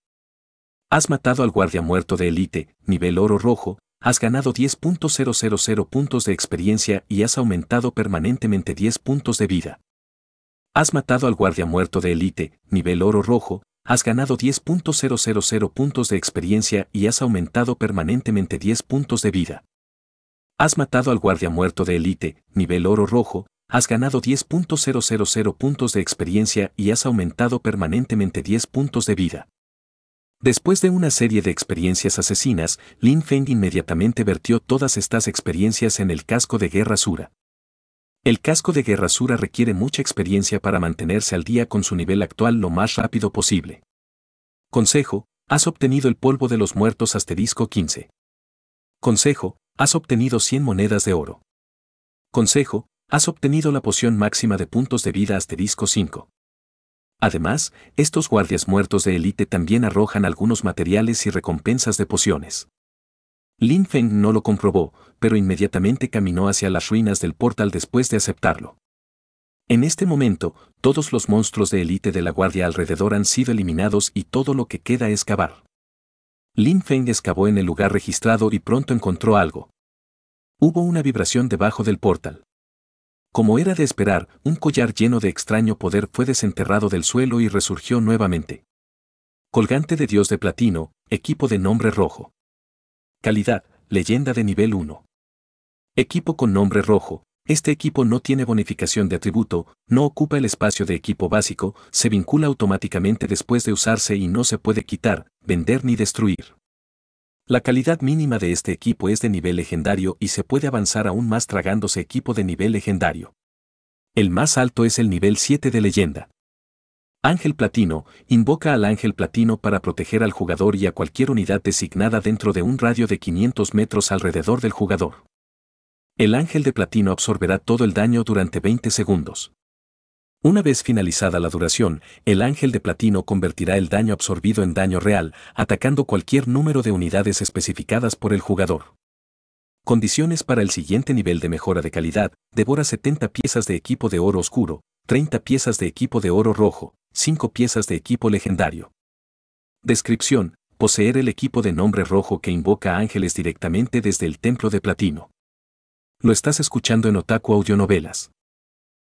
Has matado al guardia muerto de élite, nivel oro rojo, has ganado 10.000 puntos de experiencia y has aumentado permanentemente 10 puntos de vida. Has matado al guardia muerto de élite, nivel oro rojo, has ganado 10.000 puntos de experiencia y has aumentado permanentemente 10 puntos de vida. Has matado al guardia muerto de élite, nivel oro rojo, has ganado 10.000 puntos de experiencia y has aumentado permanentemente 10 puntos de vida. Después de una serie de experiencias asesinas, Lin Feng inmediatamente vertió todas estas experiencias en el casco de guerra Sura. El casco de guerra requiere mucha experiencia para mantenerse al día con su nivel actual lo más rápido posible. Consejo, has obtenido el polvo de los muertos asterisco 15. Consejo, has obtenido 100 monedas de oro. Consejo, has obtenido la poción máxima de puntos de vida asterisco 5. Además, estos guardias muertos de élite también arrojan algunos materiales y recompensas de pociones. Lin Feng no lo comprobó, pero inmediatamente caminó hacia las ruinas del portal después de aceptarlo. En este momento, todos los monstruos de élite de la guardia alrededor han sido eliminados y todo lo que queda es cavar. Lin Feng excavó en el lugar registrado y pronto encontró algo. Hubo una vibración debajo del portal. Como era de esperar, un collar lleno de extraño poder fue desenterrado del suelo y resurgió nuevamente. Colgante de dios de platino, equipo de nombre rojo. Calidad, leyenda de nivel 1. Equipo con nombre rojo. Este equipo no tiene bonificación de atributo, no ocupa el espacio de equipo básico, se vincula automáticamente después de usarse y no se puede quitar, vender ni destruir. La calidad mínima de este equipo es de nivel legendario y se puede avanzar aún más tragándose equipo de nivel legendario. El más alto es el nivel 7 de leyenda. Ángel Platino, invoca al Ángel Platino para proteger al jugador y a cualquier unidad designada dentro de un radio de 500 metros alrededor del jugador. El Ángel de Platino absorberá todo el daño durante 20 segundos. Una vez finalizada la duración, el Ángel de Platino convertirá el daño absorbido en daño real, atacando cualquier número de unidades especificadas por el jugador. Condiciones para el siguiente nivel de mejora de calidad, devora 70 piezas de equipo de oro oscuro, 30 piezas de equipo de oro rojo, 5 piezas de equipo legendario. Descripción, poseer el equipo de nombre rojo que invoca ángeles directamente desde el templo de platino. Lo estás escuchando en Otaku Audionovelas.